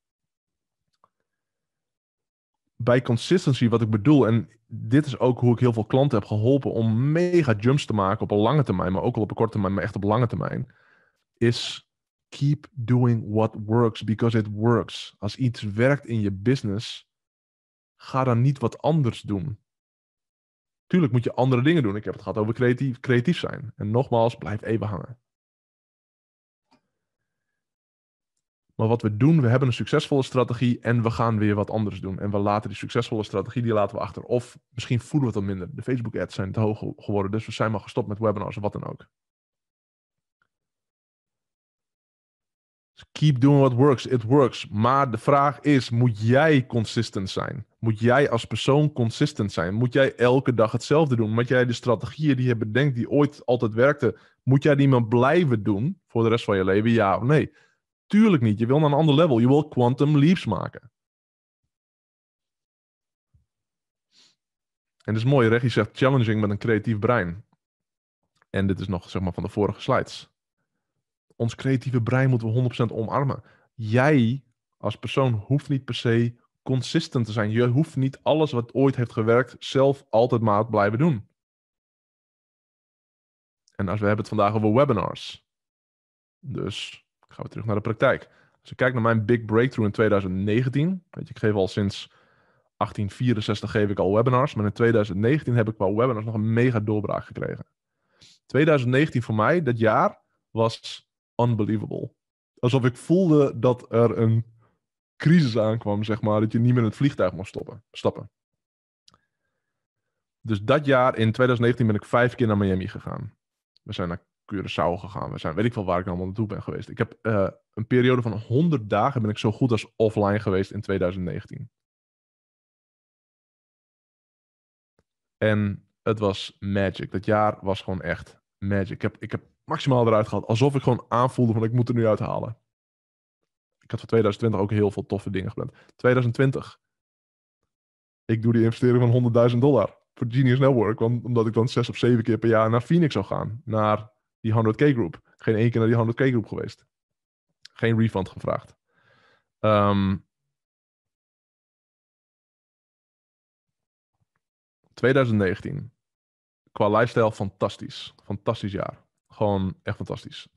Bij consistency, wat ik bedoel, en dit is ook hoe ik heel veel klanten heb geholpen om mega jumps te maken op een lange termijn, maar ook al op een korte termijn, maar echt op lange termijn, is keep doing what works because it works. Als iets werkt in je business, ga dan niet wat anders doen. Tuurlijk moet je andere dingen doen. Ik heb het gehad over creatief, creatief zijn. En nogmaals, blijf even hangen. Maar wat we doen, we hebben een succesvolle strategie en we gaan weer wat anders doen. En we laten die succesvolle strategie, die laten we achter. Of misschien voelen we het al minder. De Facebook-ads zijn te hoog geworden, dus we zijn maar gestopt met webinars of wat dan ook. Dus keep doing what works, it works. Maar de vraag is, moet jij consistent zijn? moet jij als persoon consistent zijn. Moet jij elke dag hetzelfde doen. Moet jij de strategieën die je bedenkt, die ooit altijd werkten, moet jij die maar blijven doen voor de rest van je leven? Ja of nee? Tuurlijk niet. Je wil naar een ander level. Je wil quantum leaps maken. En dat is mooi. Reggie zegt challenging met een creatief brein. En dit is nog zeg maar van de vorige slides. Ons creatieve brein moeten we 100% omarmen. Jij als persoon hoeft niet per se consistent te zijn. Je hoeft niet alles wat ooit heeft gewerkt zelf altijd maar blijven doen. En als we hebben het vandaag over webinars. Dus gaan we terug naar de praktijk. Als ik kijk naar mijn big breakthrough in 2019. Weet je, ik geef al sinds 1864 geef ik al webinars. Maar in 2019 heb ik qua webinars nog een mega doorbraak gekregen. 2019 voor mij, dat jaar, was unbelievable. Alsof ik voelde dat er een crisis aankwam, zeg maar, dat je niet meer in het vliegtuig mocht stoppen, stappen. Dus dat jaar, in 2019, ben ik vijf keer naar Miami gegaan. We zijn naar Curaçao gegaan. We zijn, weet ik veel waar ik allemaal naartoe ben geweest. Ik heb eh, een periode van 100 dagen ben ik zo goed als offline geweest in 2019. En het was magic. Dat jaar was gewoon echt magic. Ik heb, ik heb maximaal eruit gehad, Alsof ik gewoon aanvoelde van ik moet er nu uithalen ik had voor 2020 ook heel veel toffe dingen gepland. 2020. Ik doe die investering van 100.000 dollar voor Genius Network. Want, omdat ik dan zes of zeven keer per jaar naar Phoenix zou gaan. Naar die 100k groep. Geen één keer naar die 100k groep geweest. Geen refund gevraagd. 2019. Ehm, Qua lifestyle fantastisch. Fantastisch jaar. Gewoon echt fantastisch.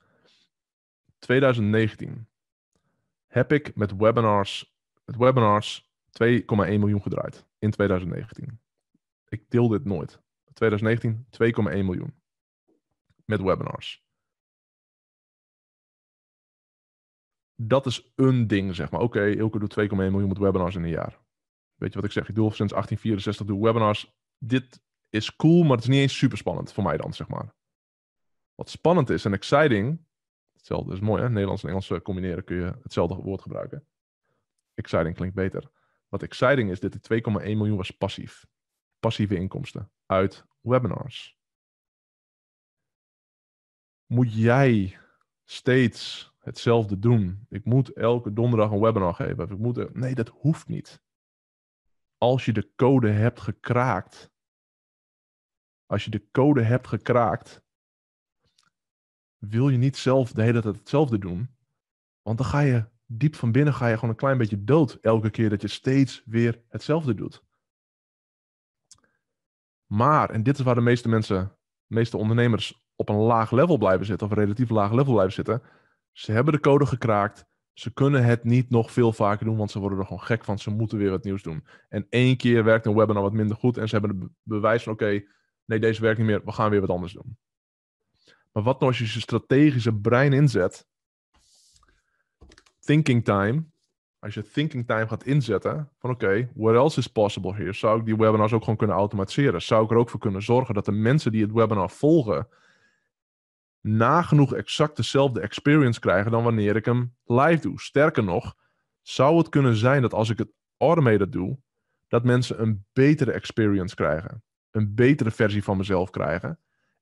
2019 heb ik met webinars, met webinars 2,1 miljoen gedraaid in 2019. Ik deel dit nooit. 2019 2,1 miljoen met webinars. Dat is een ding, zeg maar. Oké, okay, Ilke doet 2,1 miljoen met webinars in een jaar. Weet je wat ik zeg? Ik doe al sinds 1864 doe webinars. Dit is cool, maar het is niet eens super spannend voor mij dan, zeg maar. Wat spannend is en exciting Hetzelfde is mooi, hè? Nederlands en Engels eh, combineren kun je hetzelfde woord gebruiken. Exciting klinkt beter. Wat exciting is, dit 2,1 miljoen was passief. Passieve inkomsten uit webinars. Moet jij steeds hetzelfde doen? Ik moet elke donderdag een webinar geven. Ik moet, nee, dat hoeft niet. Als je de code hebt gekraakt, als je de code hebt gekraakt, wil je niet zelf de hele tijd hetzelfde doen. Want dan ga je diep van binnen ga je gewoon een klein beetje dood elke keer dat je steeds weer hetzelfde doet. Maar, en dit is waar de meeste mensen, de meeste ondernemers op een laag level blijven zitten, of een relatief laag level blijven zitten. Ze hebben de code gekraakt. Ze kunnen het niet nog veel vaker doen, want ze worden er gewoon gek van. Ze moeten weer wat nieuws doen. En één keer werkt een webinar wat minder goed en ze hebben het bewijs van: oké, nee, deze werkt niet meer, we gaan weer wat anders doen. Maar wat nou als je je strategische brein inzet? Thinking time. Als je thinking time gaat inzetten, van oké, what else is possible here? Zou ik die webinars ook gewoon kunnen automatiseren? Zou ik er ook voor kunnen zorgen dat de mensen die het webinar volgen, nagenoeg exact dezelfde experience krijgen dan wanneer ik hem live doe? Sterker nog, zou het kunnen zijn dat als ik het automated doe, dat mensen een betere experience krijgen? Een betere versie van mezelf krijgen?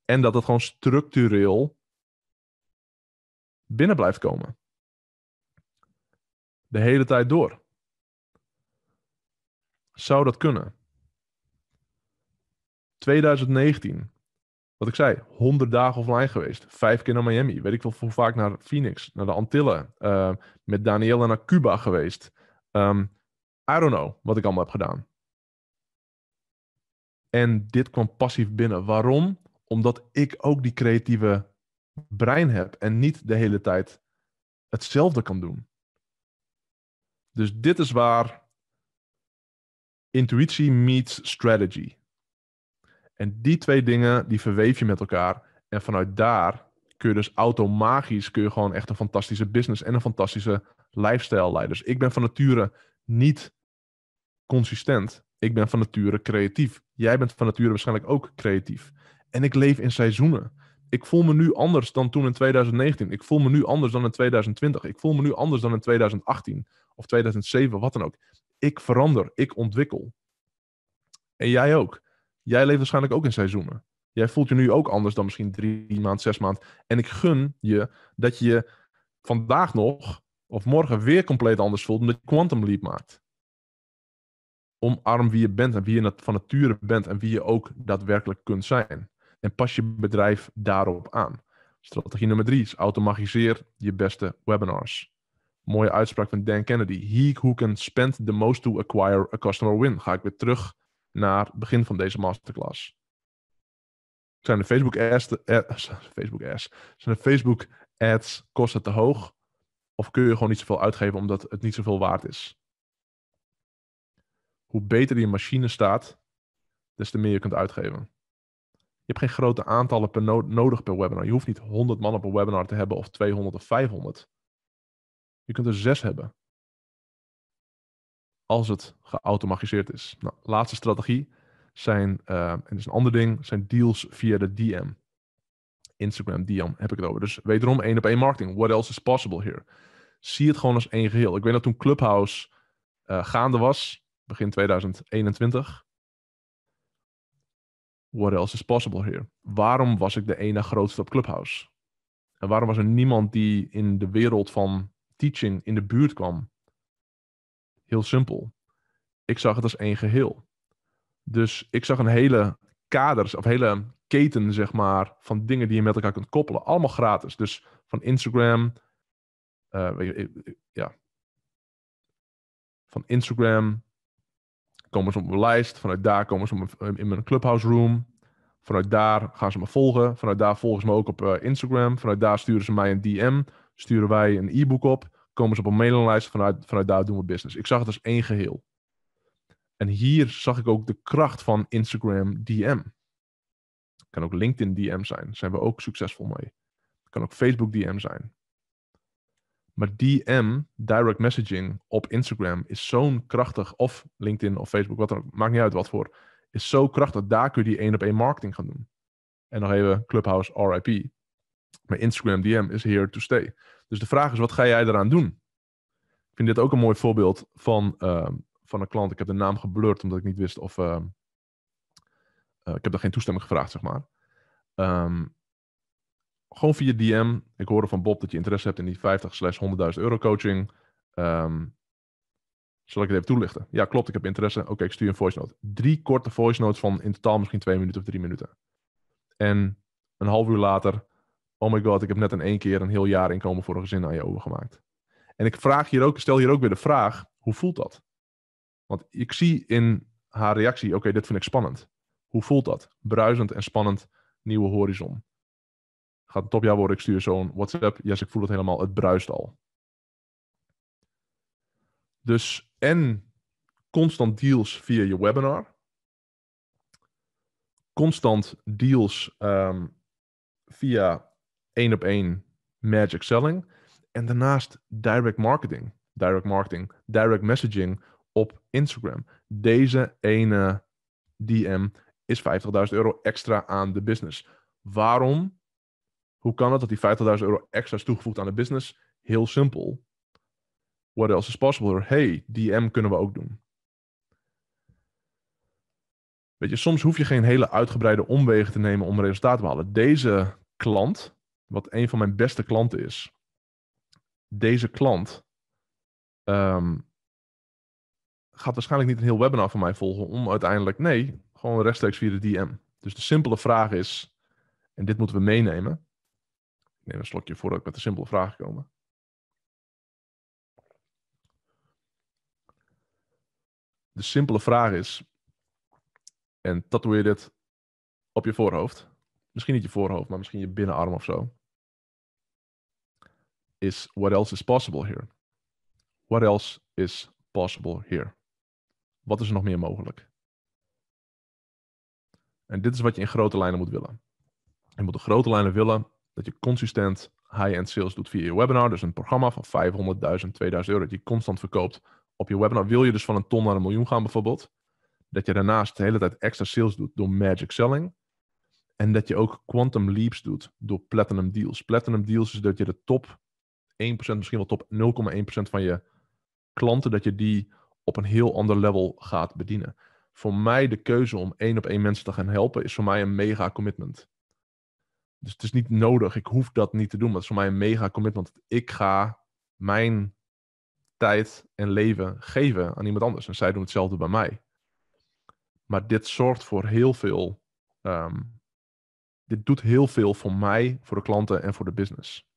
En dat het gewoon structureel binnen blijft komen. De hele tijd door. Zou dat kunnen? 2019. Wat ik zei, 100 dagen offline geweest. Vijf keer naar Miami. Weet ik wel hoe vaak naar Phoenix, naar de Antillen. Ehm, met Danielle naar Cuba geweest. Ehm, I don't know wat ik allemaal heb gedaan. En dit kwam passief binnen. Waarom? Omdat ik ook die creatieve brein heb en niet de hele tijd hetzelfde kan doen. Dus dit is waar intuïtie meets strategy. En die twee dingen, die verweef je met elkaar. En vanuit daar kun je dus automagisch kun je gewoon echt een fantastische business en een fantastische lifestyle leiden. Dus ik ben van nature niet consistent. Ik ben van nature creatief. Jij bent van nature waarschijnlijk ook creatief. En ik leef in seizoenen. Ik voel me nu anders dan toen in 2019. Ik voel me nu anders dan in 2020. Ik voel me nu anders dan in 2018 of 2007, wat dan ook. Ik verander, ik ontwikkel. En jij ook. Jij leeft waarschijnlijk ook in seizoenen. Jij voelt je nu ook anders dan misschien drie maand, zes maand. En ik gun je dat je vandaag nog of morgen weer compleet anders voelt omdat je quantum leap maakt. Omarm wie je bent en wie je van nature bent en wie je ook daadwerkelijk kunt zijn en pas je bedrijf daarop aan. Strategie nummer drie is automatiseer je beste webinars. Mooie uitspraak van Dan Kennedy. He who can spend the most to acquire a customer win. Ga ik weer terug naar het begin van deze masterclass. Zijn de Facebook ads, eh, Facebook ads, zijn de Facebook ads kosten te hoog? Of kun je gewoon niet zoveel uitgeven omdat het niet zoveel waard is? Hoe beter die machine staat, des te meer je kunt uitgeven. Je hebt geen grote aantallen per no nodig per webinar. Je hoeft niet 100 man op een webinar te hebben of 200 of 500. Je kunt er zes hebben. Als het geautomatiseerd is. Nou, laatste strategie zijn, eh, en is een ander ding, zijn deals via de DM. Instagram DM heb ik het over. Dus wederom één op één marketing. What else is possible here? Zie het gewoon als één geheel. Ik weet dat toen Clubhouse eh, gaande was, begin 2021, what else is possible here? Waarom was ik de ene grootste op Clubhouse? En waarom was er niemand die in de wereld van teaching in de buurt kwam? Heel simpel. Ik zag het als één geheel. Dus ik zag een hele kaders of hele keten, zeg maar, van dingen die je met elkaar kunt koppelen. Allemaal gratis. Dus van Instagram. Eh, ja. Van Instagram komen ze op mijn lijst. Vanuit daar komen ze mijn, in mijn clubhouse room. Vanuit daar gaan ze me volgen. Vanuit daar volgen ze me ook op eh, Instagram. Vanuit daar sturen ze mij een DM. Sturen wij een e-book op. Komen ze op een mailinglijst. Vanuit, vanuit daar doen we business. Ik zag het als één geheel. En hier zag ik ook de kracht van Instagram DM. Kan ook LinkedIn DM zijn. Daar zijn we ook succesvol mee. Kan ook Facebook DM zijn. Maar DM, direct messaging op Instagram, is zo'n krachtig, of LinkedIn of Facebook, wat dan ook, maakt niet uit wat voor, is zo krachtig. Daar kun je die één op één marketing gaan doen. En nog even Clubhouse RIP. Maar Instagram DM is here to stay. Dus de vraag is, wat ga jij eraan doen? Ik vind dit ook een mooi voorbeeld van, ehm, van een klant. Ik heb de naam geblurred omdat ik niet wist of... Ehm, eh, ik heb daar geen toestemming gevraagd, zeg maar. Um, gewoon via DM. Ik hoorde van Bob dat je interesse hebt in die 50 slash 100.000 euro coaching. Um, zal ik het even toelichten? Ja, klopt, ik heb interesse. Oké, ik stuur een voice note. Drie korte voice notes van in totaal misschien twee minuten of drie minuten. En een half uur later, oh my god, ik heb net in één keer een heel jaar inkomen voor een gezin aan je overgemaakt. En ik vraag hier ook, stel hier ook weer de vraag, hoe voelt dat? Want ik zie in haar reactie, oké, dit vind ik spannend. Hoe voelt dat? Bruisend en spannend, nieuwe horizon gaat een topjaar worden. Ik stuur zo'n WhatsApp. Yes, ik voel het helemaal. Het bruist al. Dus en constant deals via je webinar. Constant deals ehm, via één op één magic selling. En daarnaast direct marketing. Direct marketing. Direct messaging op Instagram. Deze ene DM is 50.000 euro extra aan de business. Waarom? Hoe kan het dat die 50.000 euro extra is toegevoegd aan de business? Heel simpel. What else is possible? Hey, DM kunnen we ook doen. Weet je, soms hoef je geen hele uitgebreide omwegen te nemen om resultaat te halen. Deze klant, wat een van mijn beste klanten is, deze klant ehm, gaat waarschijnlijk niet een heel webinar van mij volgen om uiteindelijk, nee, gewoon rechtstreeks via de DM. Dus de simpele vraag is, en dit moeten we meenemen, neem een slokje voordat ik met de simpele vraag komen. De simpele vraag is, en tatoeëer dit op je voorhoofd, misschien niet je voorhoofd, maar misschien je binnenarm of zo, is what else is possible here? What else is possible here? Wat is er nog meer mogelijk? En dit is wat je in grote lijnen moet willen. Je moet de grote lijnen willen dat je consistent high-end sales doet via je webinar. Dus een programma van 500.000, 2000 euro dat je constant verkoopt op je webinar. Wil je dus van een ton naar een miljoen gaan bijvoorbeeld. Dat je daarnaast de hele tijd extra sales doet door magic selling. En dat je ook quantum leaps doet door platinum deals. Platinum deals is dat je de top 1%, misschien wel top 0,1% van je klanten, dat je die op een heel ander level gaat bedienen. Voor mij de keuze om één op één mensen te gaan helpen is voor mij een mega commitment. Dus het is niet nodig. Ik hoef dat niet te doen. Dat is voor mij een mega commitment. Ik ga mijn tijd en leven geven aan iemand anders. En zij doen hetzelfde bij mij. Maar dit zorgt voor heel veel. Ehm, dit doet heel veel voor mij, voor de klanten en voor de business.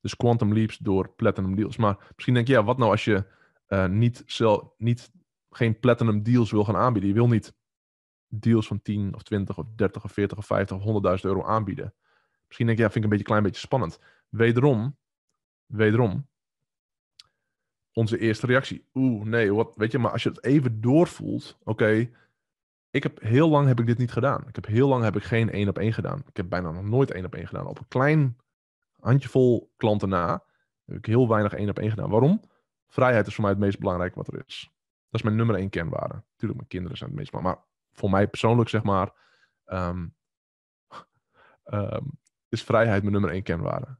Dus Quantum Leaps door Platinum Deals. Maar misschien denk je, ja, wat nou als je eh, niet, zelf, niet, geen Platinum Deals wil gaan aanbieden? Je wil niet deals van 10 of 20 of 30 of 40 of 50 of 100.000 euro aanbieden. Misschien denk je, ja, vind ik een beetje klein beetje spannend. Wederom, wederom, onze eerste reactie. Oeh, nee, wat, weet je, maar als je het even doorvoelt, oké, ik heb heel lang heb ik dit niet gedaan. Ik heb heel lang heb ik geen één op één gedaan. Ik heb bijna nog nooit één op één gedaan. Op een klein handjevol klanten na heb ik heel weinig één op één gedaan. Waarom? Vrijheid is voor mij het meest belangrijke wat er is. Dat is mijn nummer één kernwaarde. Tuurlijk, mijn kinderen zijn het meest belangrijk, maar voor mij persoonlijk zeg maar, ehm, ehm, is vrijheid mijn nummer één kenwaarde.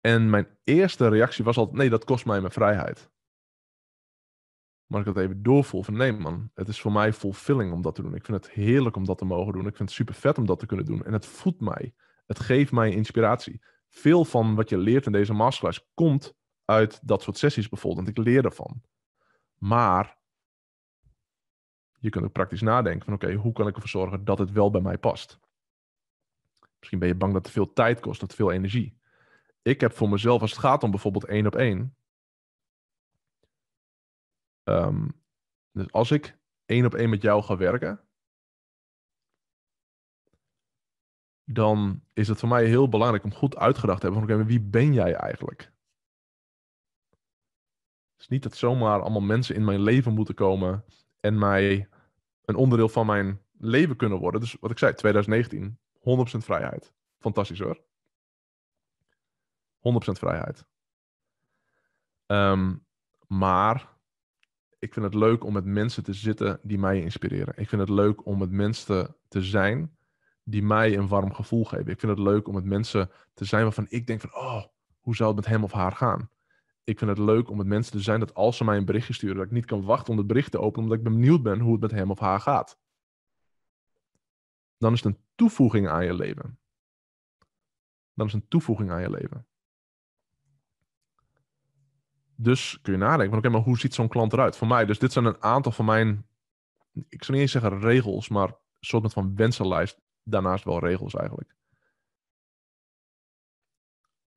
En mijn eerste reactie was altijd, nee, dat kost mij mijn vrijheid. Maar ik dat even doorvoel van nee man, het is voor mij fulfilling om dat te doen. Ik vind het heerlijk om dat te mogen doen. Ik vind het super vet om dat te kunnen doen. En het voedt mij. Het geeft mij inspiratie. Veel van wat je leert in deze masterclass komt uit dat soort sessies bijvoorbeeld. Want ik leer ervan. Maar je kunt ook praktisch nadenken van oké, hoe kan ik ervoor zorgen dat het wel bij mij past? Misschien ben je bang dat het veel tijd kost, dat het veel energie. Ik heb voor mezelf, als het gaat om bijvoorbeeld één op één. Ehm, dus als ik één op één met jou ga werken, dan is het voor mij heel belangrijk om goed uitgedacht te hebben van oké, wie ben jij eigenlijk? Het is niet dat zomaar allemaal mensen in mijn leven moeten komen en mij een onderdeel van mijn leven kunnen worden. Dus wat ik zei, 2019, 100% vrijheid. Fantastisch hoor. 100% vrijheid. Ehm, maar ik vind het leuk om met mensen te zitten die mij inspireren. Ik vind het leuk om met mensen te zijn die mij een warm gevoel geven. Ik vind het leuk om met mensen te zijn waarvan ik denk van, oh, hoe zou het met hem of haar gaan? ik vind het leuk om met mensen te zijn dat als ze mij een berichtje sturen, dat ik niet kan wachten om het bericht te openen, omdat ik benieuwd ben hoe het met hem of haar gaat. Dan is het een toevoeging aan je leven. Dan is het een toevoeging aan je leven. Dus kun je nadenken van oké, maar hoe ziet zo'n klant eruit? Voor mij, dus dit zijn een aantal van mijn, ik zou niet eens zeggen regels, maar een soort van wensenlijst. Daarnaast wel regels eigenlijk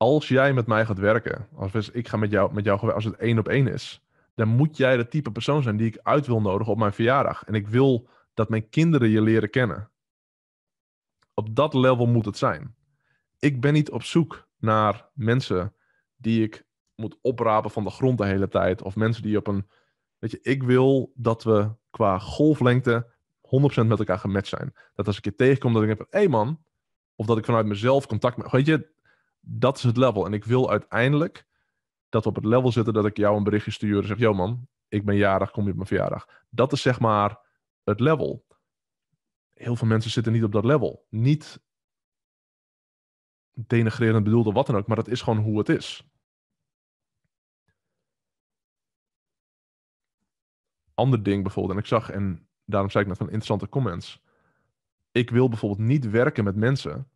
als jij met mij gaat werken, als ik ga met jou, met jou als het één op één is, dan moet jij de type persoon zijn die ik uit wil nodigen op mijn verjaardag. En ik wil dat mijn kinderen je leren kennen. Op dat level moet het zijn. Ik ben niet op zoek naar mensen die ik moet oprapen van de grond de hele tijd. Of mensen die op een. Weet je, ik wil dat we qua golflengte 100% met elkaar gematcht zijn. Dat als ik je tegenkom, dat ik denk: hé hey man. Of dat ik vanuit mezelf contact. Met, weet je, dat is het level. En ik wil uiteindelijk dat we op het level zitten dat ik jou een berichtje stuur en zeg: Yo man, ik ben jarig, kom je op mijn verjaardag. Dat is zeg maar het level. Heel veel mensen zitten niet op dat level. Niet denigrerend bedoeld of wat dan ook, maar dat is gewoon hoe het is. Ander ding bijvoorbeeld, en ik zag, en daarom zei ik net van interessante comments. Ik wil bijvoorbeeld niet werken met mensen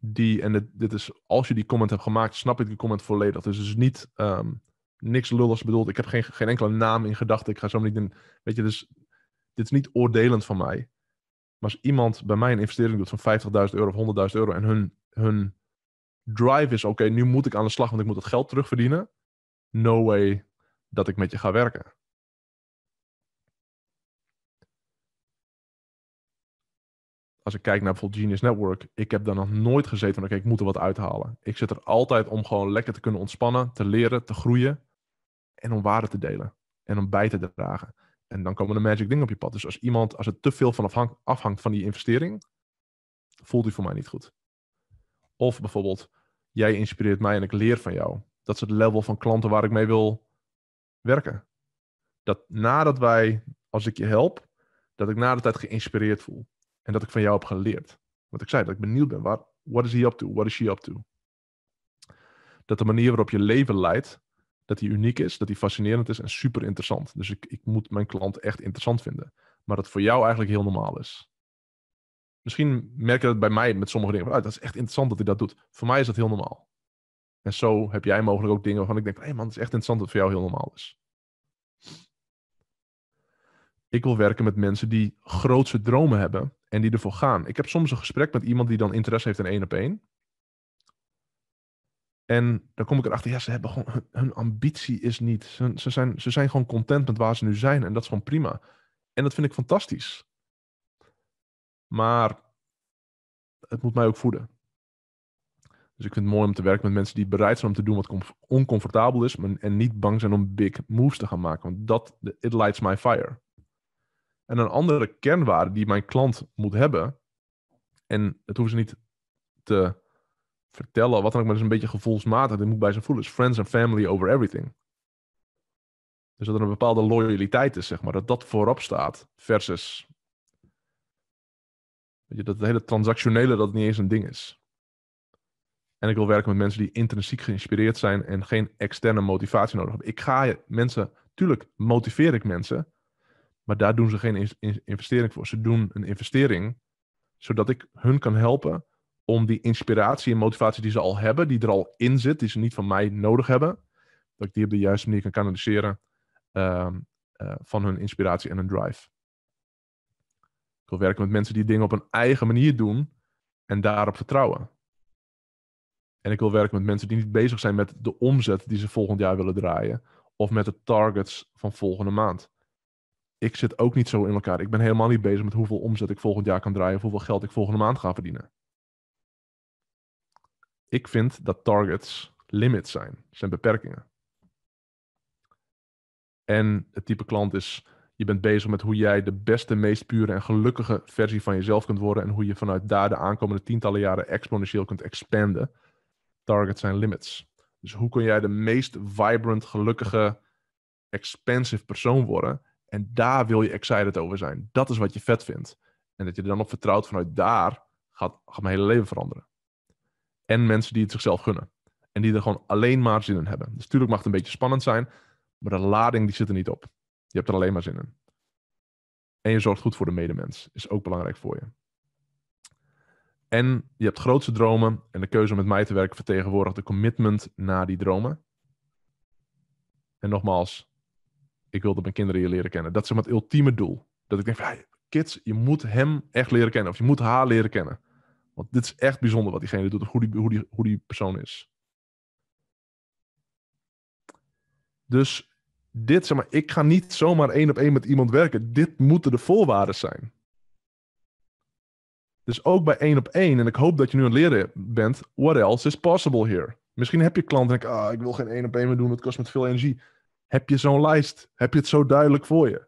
die, en dit, is, als je die comment hebt gemaakt, snap ik die comment volledig. Dus het is niet um, niks lulligs bedoeld. Ik heb geen, geen enkele naam in gedachten. Ik ga zo niet in, weet je, dus dit is niet oordelend van mij. Maar als iemand bij mij een investering doet van 50.000 euro of 100.000 euro en hun, hun drive is, oké, nu moet ik aan de slag, want ik moet het geld terugverdienen. No way dat ik met je ga werken. als ik kijk naar bijvoorbeeld Genius Network, ik heb daar nog nooit gezeten van oké, ik moet er wat uithalen. Ik zit er altijd om gewoon lekker te kunnen ontspannen, te leren, te groeien en om waarde te delen en om bij te dragen. En dan komen de magic dingen op je pad. Dus als iemand, als het te veel van afhangt, van die investering, voelt hij voor mij niet goed. Of bijvoorbeeld, jij inspireert mij en ik leer van jou. Dat is het level van klanten waar ik mee wil werken. Dat nadat wij, als ik je help, dat ik na de tijd geïnspireerd voel. En dat ik van jou heb geleerd. Want ik zei dat ik benieuwd ben. wat, what is he up to? What is she up to? Dat de manier waarop je leven leidt, dat die uniek is, dat die fascinerend is en super interessant. Dus ik, ik moet mijn klant echt interessant vinden. Maar dat voor jou eigenlijk heel normaal is. Misschien merk je dat bij mij met sommige dingen. Ah, dat is echt interessant dat hij dat doet. Voor mij is dat heel normaal. En zo heb jij mogelijk ook dingen waarvan ik denk: hé hey man, het is echt interessant dat het voor jou heel normaal is. Ik wil werken met mensen die grootse dromen hebben en die ervoor gaan. Ik heb soms een gesprek met iemand die dan interesse heeft in één op één. En dan kom ik erachter, ja, ze hebben gewoon, hun, ambitie is niet. Ze, ze, zijn, ze zijn gewoon content met waar ze nu zijn en dat is gewoon prima. En dat vind ik fantastisch. Maar het moet mij ook voeden. Dus ik vind het mooi om te werken met mensen die bereid zijn om te doen wat oncomfortabel is. En niet bang zijn om big moves te gaan maken. Want dat, it lights my fire en een andere kernwaarde die mijn klant moet hebben. En het hoeven ze niet te vertellen, wat dan ook, maar dat is een beetje gevoelsmatig. Dit moet bij zijn voelen. is friends and family over everything. Dus dat er een bepaalde loyaliteit is, zeg maar. Dat dat voorop staat versus... Weet je, dat het hele transactionele dat niet eens een ding is. En ik wil werken met mensen die intrinsiek geïnspireerd zijn en geen externe motivatie nodig hebben. Ik ga mensen, tuurlijk motiveer ik mensen, maar daar doen ze geen investering voor. Ze doen een investering zodat ik hun kan helpen om die inspiratie en motivatie die ze al hebben, die er al in zit, die ze niet van mij nodig hebben, dat ik die op de juiste manier kan kanaliseren ehm, eh, van hun inspiratie en hun drive. Ik wil werken met mensen die dingen op hun eigen manier doen en daarop vertrouwen. En ik wil werken met mensen die niet bezig zijn met de omzet die ze volgend jaar willen draaien. Of met de targets van volgende maand ik zit ook niet zo in elkaar. Ik ben helemaal niet bezig met hoeveel omzet ik volgend jaar kan draaien of hoeveel geld ik volgende maand ga verdienen. Ik vind dat targets limits zijn, zijn beperkingen. En het type klant is, je bent bezig met hoe jij de beste, meest pure en gelukkige versie van jezelf kunt worden en hoe je vanuit daar de aankomende tientallen jaren exponentieel kunt expanden. Targets zijn limits. Dus hoe kun jij de meest vibrant, gelukkige, expansive persoon worden en daar wil je excited over zijn. Dat is wat je vet vindt. En dat je er dan op vertrouwt vanuit daar gaat, gaat mijn hele leven veranderen. En mensen die het zichzelf gunnen. En die er gewoon alleen maar zin in hebben. Dus natuurlijk mag het een beetje spannend zijn, maar de lading die zit er niet op. Je hebt er alleen maar zin in. En je zorgt goed voor de medemens. Is ook belangrijk voor je. En je hebt grootste dromen. En de keuze om met mij te werken vertegenwoordigt de commitment naar die dromen. En nogmaals, ik wil dat mijn kinderen hier leren kennen. Dat is het ultieme doel. Dat ik denk van, kids, je moet hem echt leren kennen. Of je moet haar leren kennen. Want dit is echt bijzonder wat diegene doet. hoe die, hoe die, persoon is. Dus dit, zeg maar, ik ga niet zomaar één op één met iemand werken. Dit moeten de voorwaarden zijn. Dus ook bij één op één, en ik hoop dat je nu aan het leren bent, what else is possible here? Misschien heb je klanten en ik, ah, ik wil geen één op één meer doen, het kost me te veel energie. Heb je zo'n lijst? Heb je het zo duidelijk voor je?